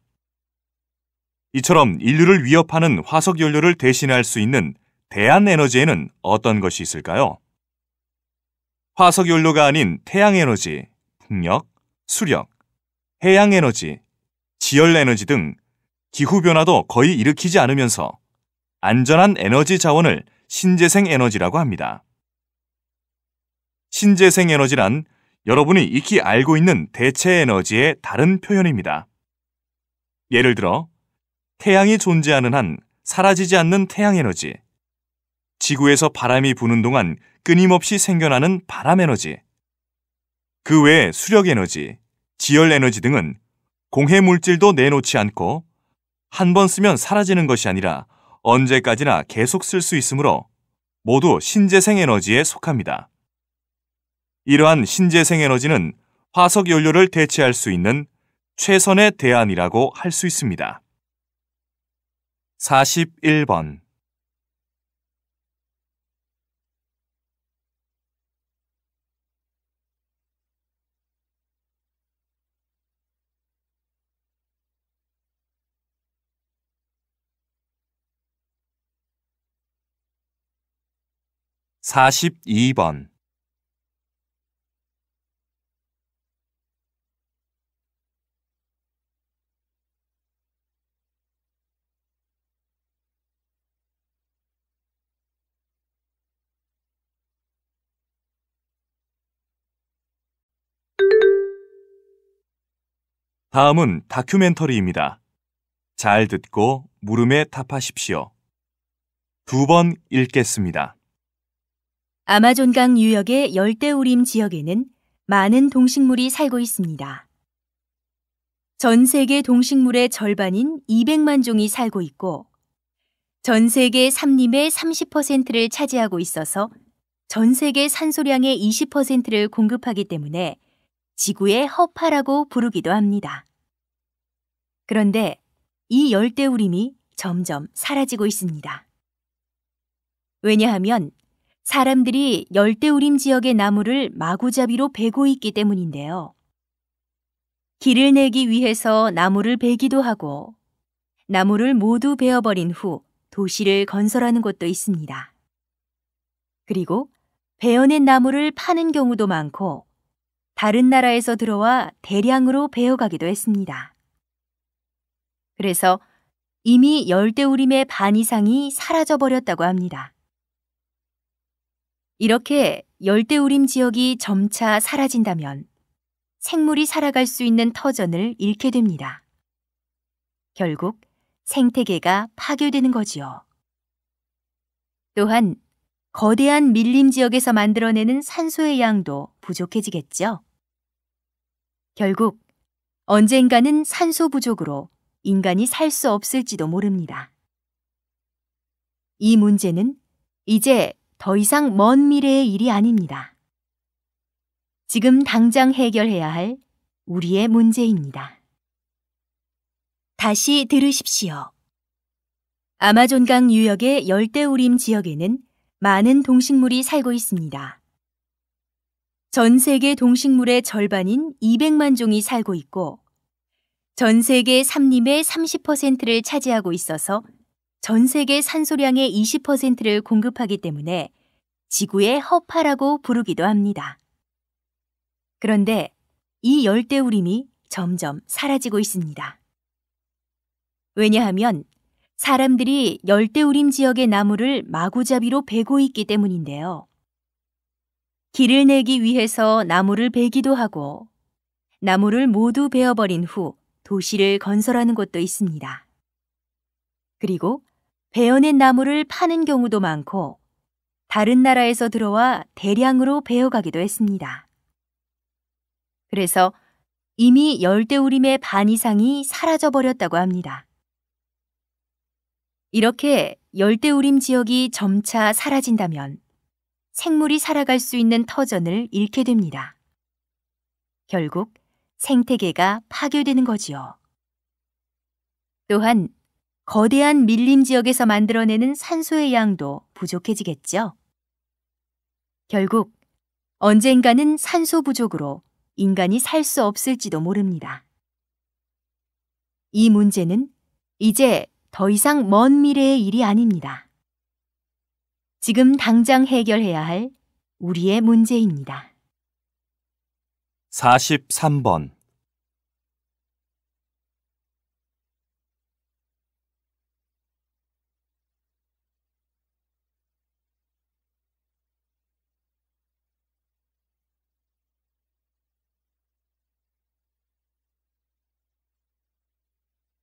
이처럼 인류를 위협하는 화석연료를 대신할 수 있는 대안 에너지에는 어떤 것이 있을까요? 화석 연료가 아닌 태양 에너지, 풍력, 수력, 해양 에너지, 지열 에너지 등 기후 변화도 거의 일으키지 않으면서 안전한 에너지 자원을 신재생 에너지라고 합니다. 신재생 에너지란 여러분이 익히 알고 있는 대체 에너지의 다른 표현입니다. 예를 들어, 태양이 존재하는 한 사라지지 않는 태양 에너지, 지구에서 바람이 부는 동안 끊임없이 생겨나는 바람 에너지, 그 외에 수력 에너지, 지열 에너지 등은 공해 물질도 내놓지 않고 한 번 쓰면 사라지는 것이 아니라 언제까지나 계속 쓸 수 있으므로 모두 신재생 에너지에 속합니다. 이러한 신재생 에너지는 화석 연료를 대체할 수 있는 최선의 대안이라고 할 수 있습니다. 41번 42번 '다음은 다큐멘터리입니다. 잘 듣고 물음에 답하십시오. 두 번 읽겠습니다. 아마존강 유역의 열대우림 지역에는 많은 동식물이 살고 있습니다. 전 세계 동식물의 절반인 200만 종이 살고 있고 전 세계 삼림의 30%를 차지하고 있어서 전 세계 산소량의 20%를 공급하기 때문에 지구의 허파라고 부르기도 합니다. 그런데 이 열대우림이 점점 사라지고 있습니다. 왜냐하면 사람들이 열대우림 지역의 나무를 마구잡이로 베고 있기 때문인데요. 길을 내기 위해서 나무를 베기도 하고 나무를 모두 베어버린 후 도시를 건설하는 곳도 있습니다. 그리고 베어낸 나무를 파는 경우도 많고 다른 나라에서 들어와 대량으로 베어가기도 했습니다. 그래서 이미 열대우림의 반 이상이 사라져버렸다고 합니다. 이렇게 열대우림 지역이 점차 사라진다면 생물이 살아갈 수 있는 터전을 잃게 됩니다. 결국 생태계가 파괴되는 거지요. 또한 거대한 밀림 지역에서 만들어내는 산소의 양도 부족해지겠죠. 결국 언젠가는 산소 부족으로 인간이 살 수 없을지도 모릅니다. 이 문제는 이제 더 이상 먼 미래의 일이 아닙니다. 지금 당장 해결해야 할 우리의 문제입니다. 다시 들으십시오. 아마존강 유역의 열대우림 지역에는 많은 동식물이 살고 있습니다. 전 세계 동식물의 절반인 200만 종이 살고 있고, 전 세계 삼림의 30%를 차지하고 있어서 전 세계 산소량의 20%를 공급하기 때문에 지구의 허파라고 부르기도 합니다. 그런데 이 열대우림이 점점 사라지고 있습니다. 왜냐하면 사람들이 열대우림 지역의 나무를 마구잡이로 베고 있기 때문인데요. 길을 내기 위해서 나무를 베기도 하고 나무를 모두 베어버린 후 도시를 건설하는 곳도 있습니다. 그리고 베어낸 나무를 파는 경우도 많고 다른 나라에서 들어와 대량으로 베어가기도 했습니다. 그래서 이미 열대우림의 반 이상이 사라져버렸다고 합니다. 이렇게 열대우림 지역이 점차 사라진다면 생물이 살아갈 수 있는 터전을 잃게 됩니다. 결국 생태계가 파괴되는 거지요. 또한 거대한 밀림 지역에서 만들어내는 산소의 양도 부족해지겠죠. 결국 언젠가는 산소 부족으로 인간이 살 수 없을지도 모릅니다. 이 문제는 이제 더 이상 먼 미래의 일이 아닙니다. 지금 당장 해결해야 할 우리의 문제입니다. 43번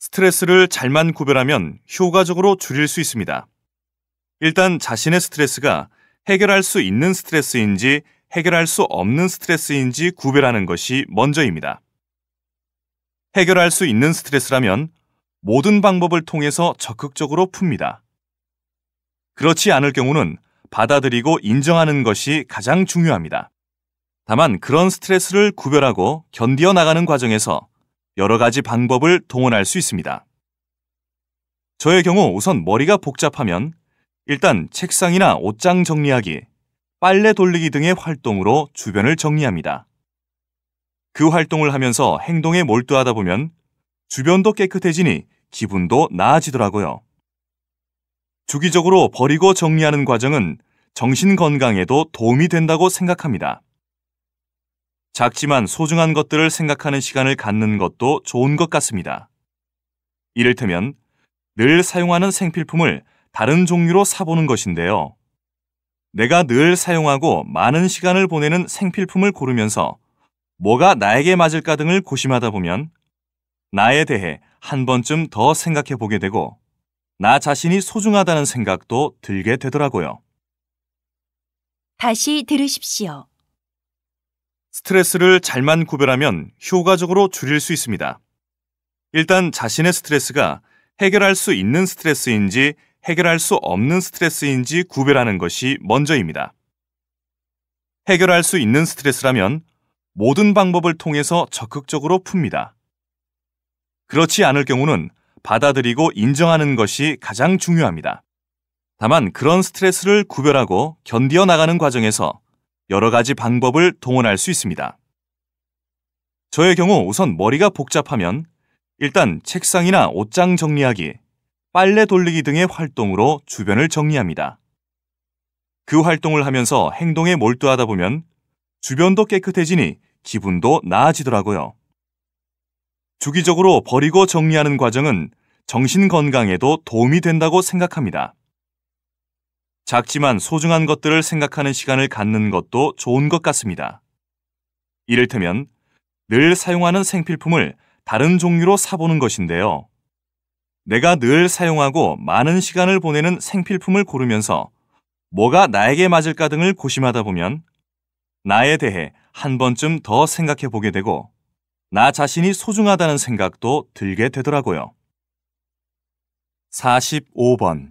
스트레스를 잘만 구별하면 효과적으로 줄일 수 있습니다. 일단 자신의 스트레스가 해결할 수 있는 스트레스인지 해결할 수 없는 스트레스인지 구별하는 것이 먼저입니다. 해결할 수 있는 스트레스라면 모든 방법을 통해서 적극적으로 풉니다. 그렇지 않을 경우는 받아들이고 인정하는 것이 가장 중요합니다. 다만 그런 스트레스를 구별하고 견디어 나가는 과정에서 여러 가지 방법을 동원할 수 있습니다. 저의 경우 우선 머리가 복잡하면 일단 책상이나 옷장 정리하기, 빨래 돌리기 등의 활동으로 주변을 정리합니다. 그 활동을 하면서 행동에 몰두하다 보면 주변도 깨끗해지니 기분도 나아지더라고요. 주기적으로 버리고 정리하는 과정은 정신 건강에도 도움이 된다고 생각합니다. 작지만 소중한 것들을 생각하는 시간을 갖는 것도 좋은 것 같습니다. 이를테면 늘 사용하는 생필품을 다른 종류로 사보는 것인데요. 내가 늘 사용하고 많은 시간을 보내는 생필품을 고르면서 뭐가 나에게 맞을까 등을 고심하다 보면 나에 대해 한 번쯤 더 생각해 보게 되고 나 자신이 소중하다는 생각도 들게 되더라고요. 다시 들으십시오. 스트레스를 잘만 구별하면 효과적으로 줄일 수 있습니다. 일단 자신의 스트레스가 해결할 수 있는 스트레스인지 해결할 수 없는 스트레스인지 구별하는 것이 먼저입니다. 해결할 수 있는 스트레스라면 모든 방법을 통해서 적극적으로 풉니다. 그렇지 않을 경우는 받아들이고 인정하는 것이 가장 중요합니다. 다만 그런 스트레스를 구별하고 견디어 나가는 과정에서 여러 가지 방법을 동원할 수 있습니다. 저의 경우 우선 머리가 복잡하면 일단 책상이나 옷장 정리하기, 빨래 돌리기 등의 활동으로 주변을 정리합니다. 그 활동을 하면서 행동에 몰두하다 보면 주변도 깨끗해지니 기분도 나아지더라고요. 주기적으로 버리고 정리하는 과정은 정신 건강에도 도움이 된다고 생각합니다. 작지만 소중한 것들을 생각하는 시간을 갖는 것도 좋은 것 같습니다. 이를테면 늘 사용하는 생필품을 다른 종류로 사보는 것인데요. 내가 늘 사용하고 많은 시간을 보내는 생필품을 고르면서 뭐가 나에게 맞을까 등을 고심하다 보면 나에 대해 한 번쯤 더 생각해 보게 되고 나 자신이 소중하다는 생각도 들게 되더라고요. 45번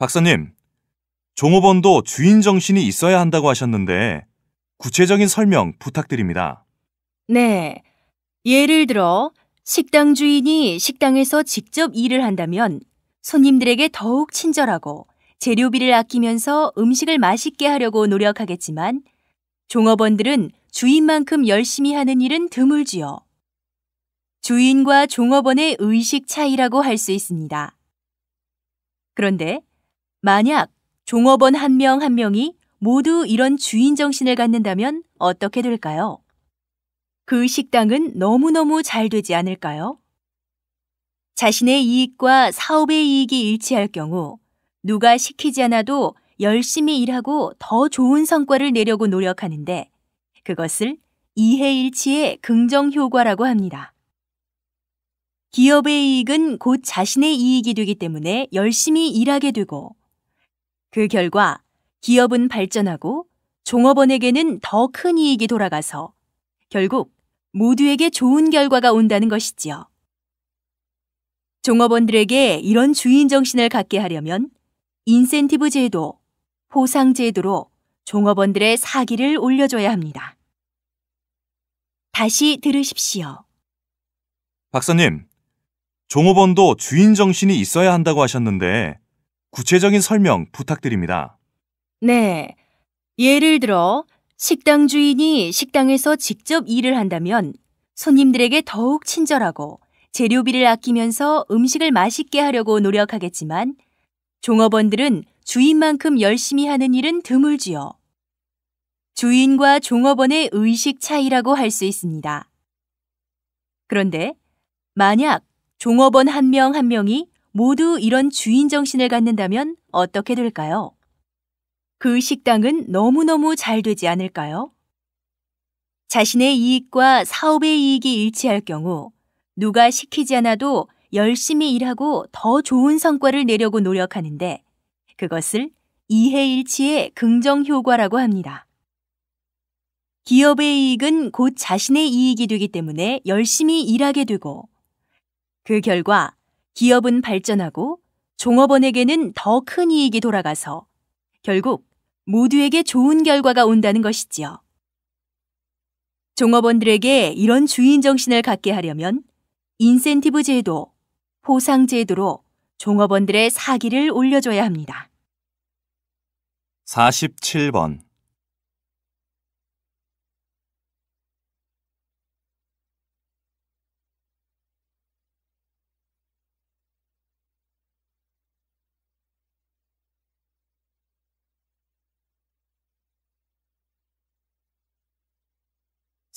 박사님, 종업원도 주인 정신이 있어야 한다고 하셨는데 구체적인 설명 부탁드립니다. 네. 예를 들어 식당 주인이 식당에서 직접 일을 한다면 손님들에게 더욱 친절하고 재료비를 아끼면서 음식을 맛있게 하려고 노력하겠지만 종업원들은 주인만큼 열심히 하는 일은 드물지요. 주인과 종업원의 의식 차이라고 할 수 있습니다. 그런데 만약 종업원 한 명한 한 명이 모두 이런 주인 정신을 갖는다면 어떻게 될까요? 그 식당은 너무너무 잘 되지 않을까요? 자신의 이익과 사업의 이익이 일치할 경우 누가 시키지 않아도 열심히 일하고 더 좋은 성과를 내려고 노력하는데 그것을 이해일치의 긍정 효과라고 합니다. 기업의 이익은 곧 자신의 이익이 되기 때문에 열심히 일하게 되고 그 결과 기업은 발전하고 종업원에게는 더 큰 이익이 돌아가서 결국 모두에게 좋은 결과가 온다는 것이지요. 종업원들에게 이런 주인 정신을 갖게 하려면 인센티브 제도, 보상 제도로 종업원들의 사기를 올려줘야 합니다. 다시 들으십시오. 박사님, 종업원도 주인 정신이 있어야 한다고 하셨는데 구체적인 설명 부탁드립니다. 네. 예를 들어, 식당 주인이 식당에서 직접 일을 한다면 손님들에게 더욱 친절하고 재료비를 아끼면서 음식을 맛있게 하려고 노력하겠지만 종업원들은 주인만큼 열심히 하는 일은 드물지요. 주인과 종업원의 의식 차이라고 할 수 있습니다. 그런데 만약 종업원 한 명한 한 명이 모두 이런 주인 정신을 갖는다면 어떻게 될까요? 그 식당은 너무너무 잘 되지 않을까요? 자신의 이익과 사업의 이익이 일치할 경우 누가 시키지 않아도 열심히 일하고 더 좋은 성과를 내려고 노력하는데 그것을 이해일치의 긍정 효과라고 합니다. 기업의 이익은 곧 자신의 이익이 되기 때문에 열심히 일하게 되고 그 결과 기업은 발전하고 종업원에게는 더 큰 이익이 돌아가서 결국 모두에게 좋은 결과가 온다는 것이지요. 종업원들에게 이런 주인 정신을 갖게 하려면 인센티브 제도, 보상 제도로 종업원들의 사기를 올려줘야 합니다. 47번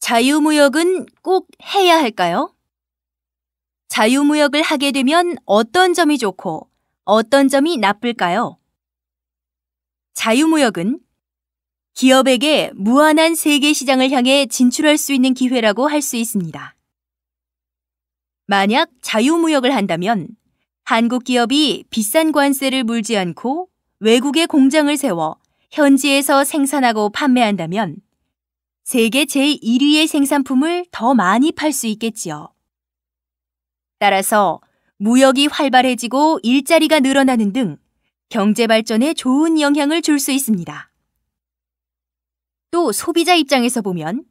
자유무역은 꼭 해야 할까요? 자유무역을 하게 되면 어떤 점이 좋고 어떤 점이 나쁠까요? 자유무역은 기업에게 무한한 세계 시장을 향해 진출할 수 있는 기회라고 할 수 있습니다. 만약 자유무역을 한다면 한국 기업이 비싼 관세를 물지 않고 외국에 공장을 세워 현지에서 생산하고 판매한다면 세계 제1위의 생산품을 더 많이 팔 수 있겠지요. 따라서 무역이 활발해지고 일자리가 늘어나는 등 경제 발전에 좋은 영향을 줄 수 있습니다. 또 소비자 입장에서 보면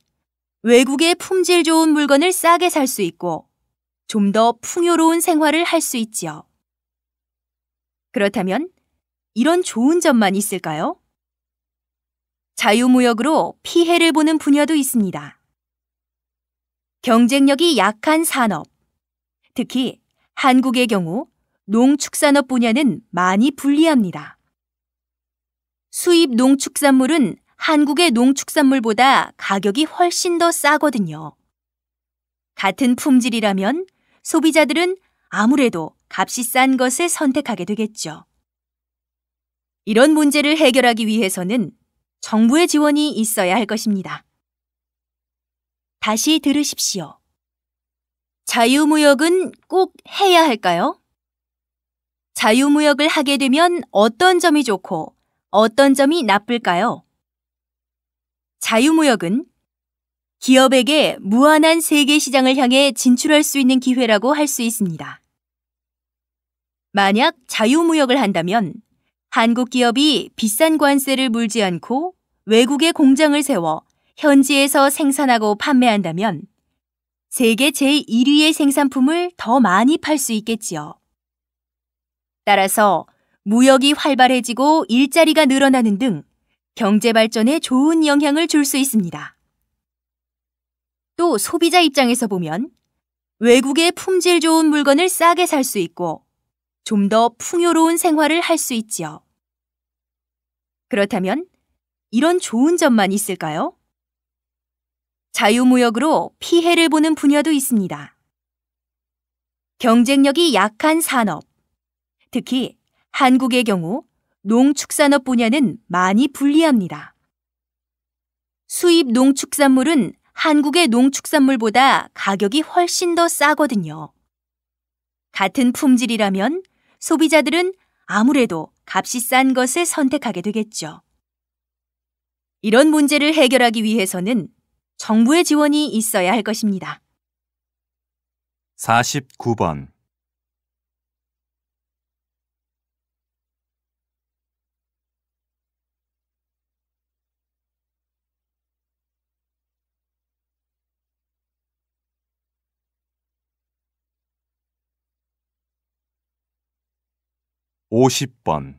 외국의 품질 좋은 물건을 싸게 살 수 있고 좀 더 풍요로운 생활을 할 수 있지요. 그렇다면 이런 좋은 점만 있을까요? 자유무역으로 피해를 보는 분야도 있습니다. 경쟁력이 약한 산업, 특히 한국의 경우 농축산업 분야는 많이 불리합니다. 수입 농축산물은 한국의 농축산물보다 가격이 훨씬 더 싸거든요. 같은 품질이라면 소비자들은 아무래도 값이 싼 것을 선택하게 되겠죠. 이런 문제를 해결하기 위해서는 정부의 지원이 있어야 할 것입니다. 다시 들으십시오. 자유무역은 꼭 해야 할까요? 자유무역을 하게 되면 어떤 점이 좋고 어떤 점이 나쁠까요? 자유무역은 기업에게 무한한 세계 시장을 향해 진출할 수 있는 기회라고 할 수 있습니다. 만약 자유무역을 한다면 한국 기업이 비싼 관세를 물지 않고 외국에 공장을 세워 현지에서 생산하고 판매한다면 세계 제1위의 생산품을 더 많이 팔 수 있겠지요. 따라서 무역이 활발해지고 일자리가 늘어나는 등 경제 발전에 좋은 영향을 줄 수 있습니다. 또 소비자 입장에서 보면 외국의 품질 좋은 물건을 싸게 살 수 있고 좀더 풍요로운 생활을 할 수 있지요. 그렇다면 이런 좋은 점만 있을까요? 자유무역으로 피해를 보는 분야도 있습니다. 경쟁력이 약한 산업, 특히 한국의 경우 농축산업 분야는 많이 불리합니다. 수입 농축산물은 한국의 농축산물보다 가격이 훨씬 더 싸거든요. 같은 품질이라면 소비자들은 아무래도 값이 싼 것을 선택하게 되겠죠. 이런 문제를 해결하기 위해서는 정부의 지원이 있어야 할 것입니다. 49번 50번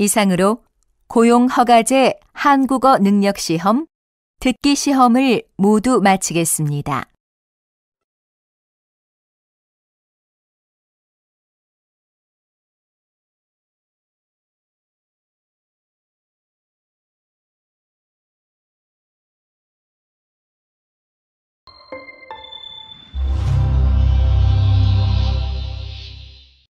이상으로 고용허가제 한국어 능력시험, 듣기시험을 모두 마치겠습니다.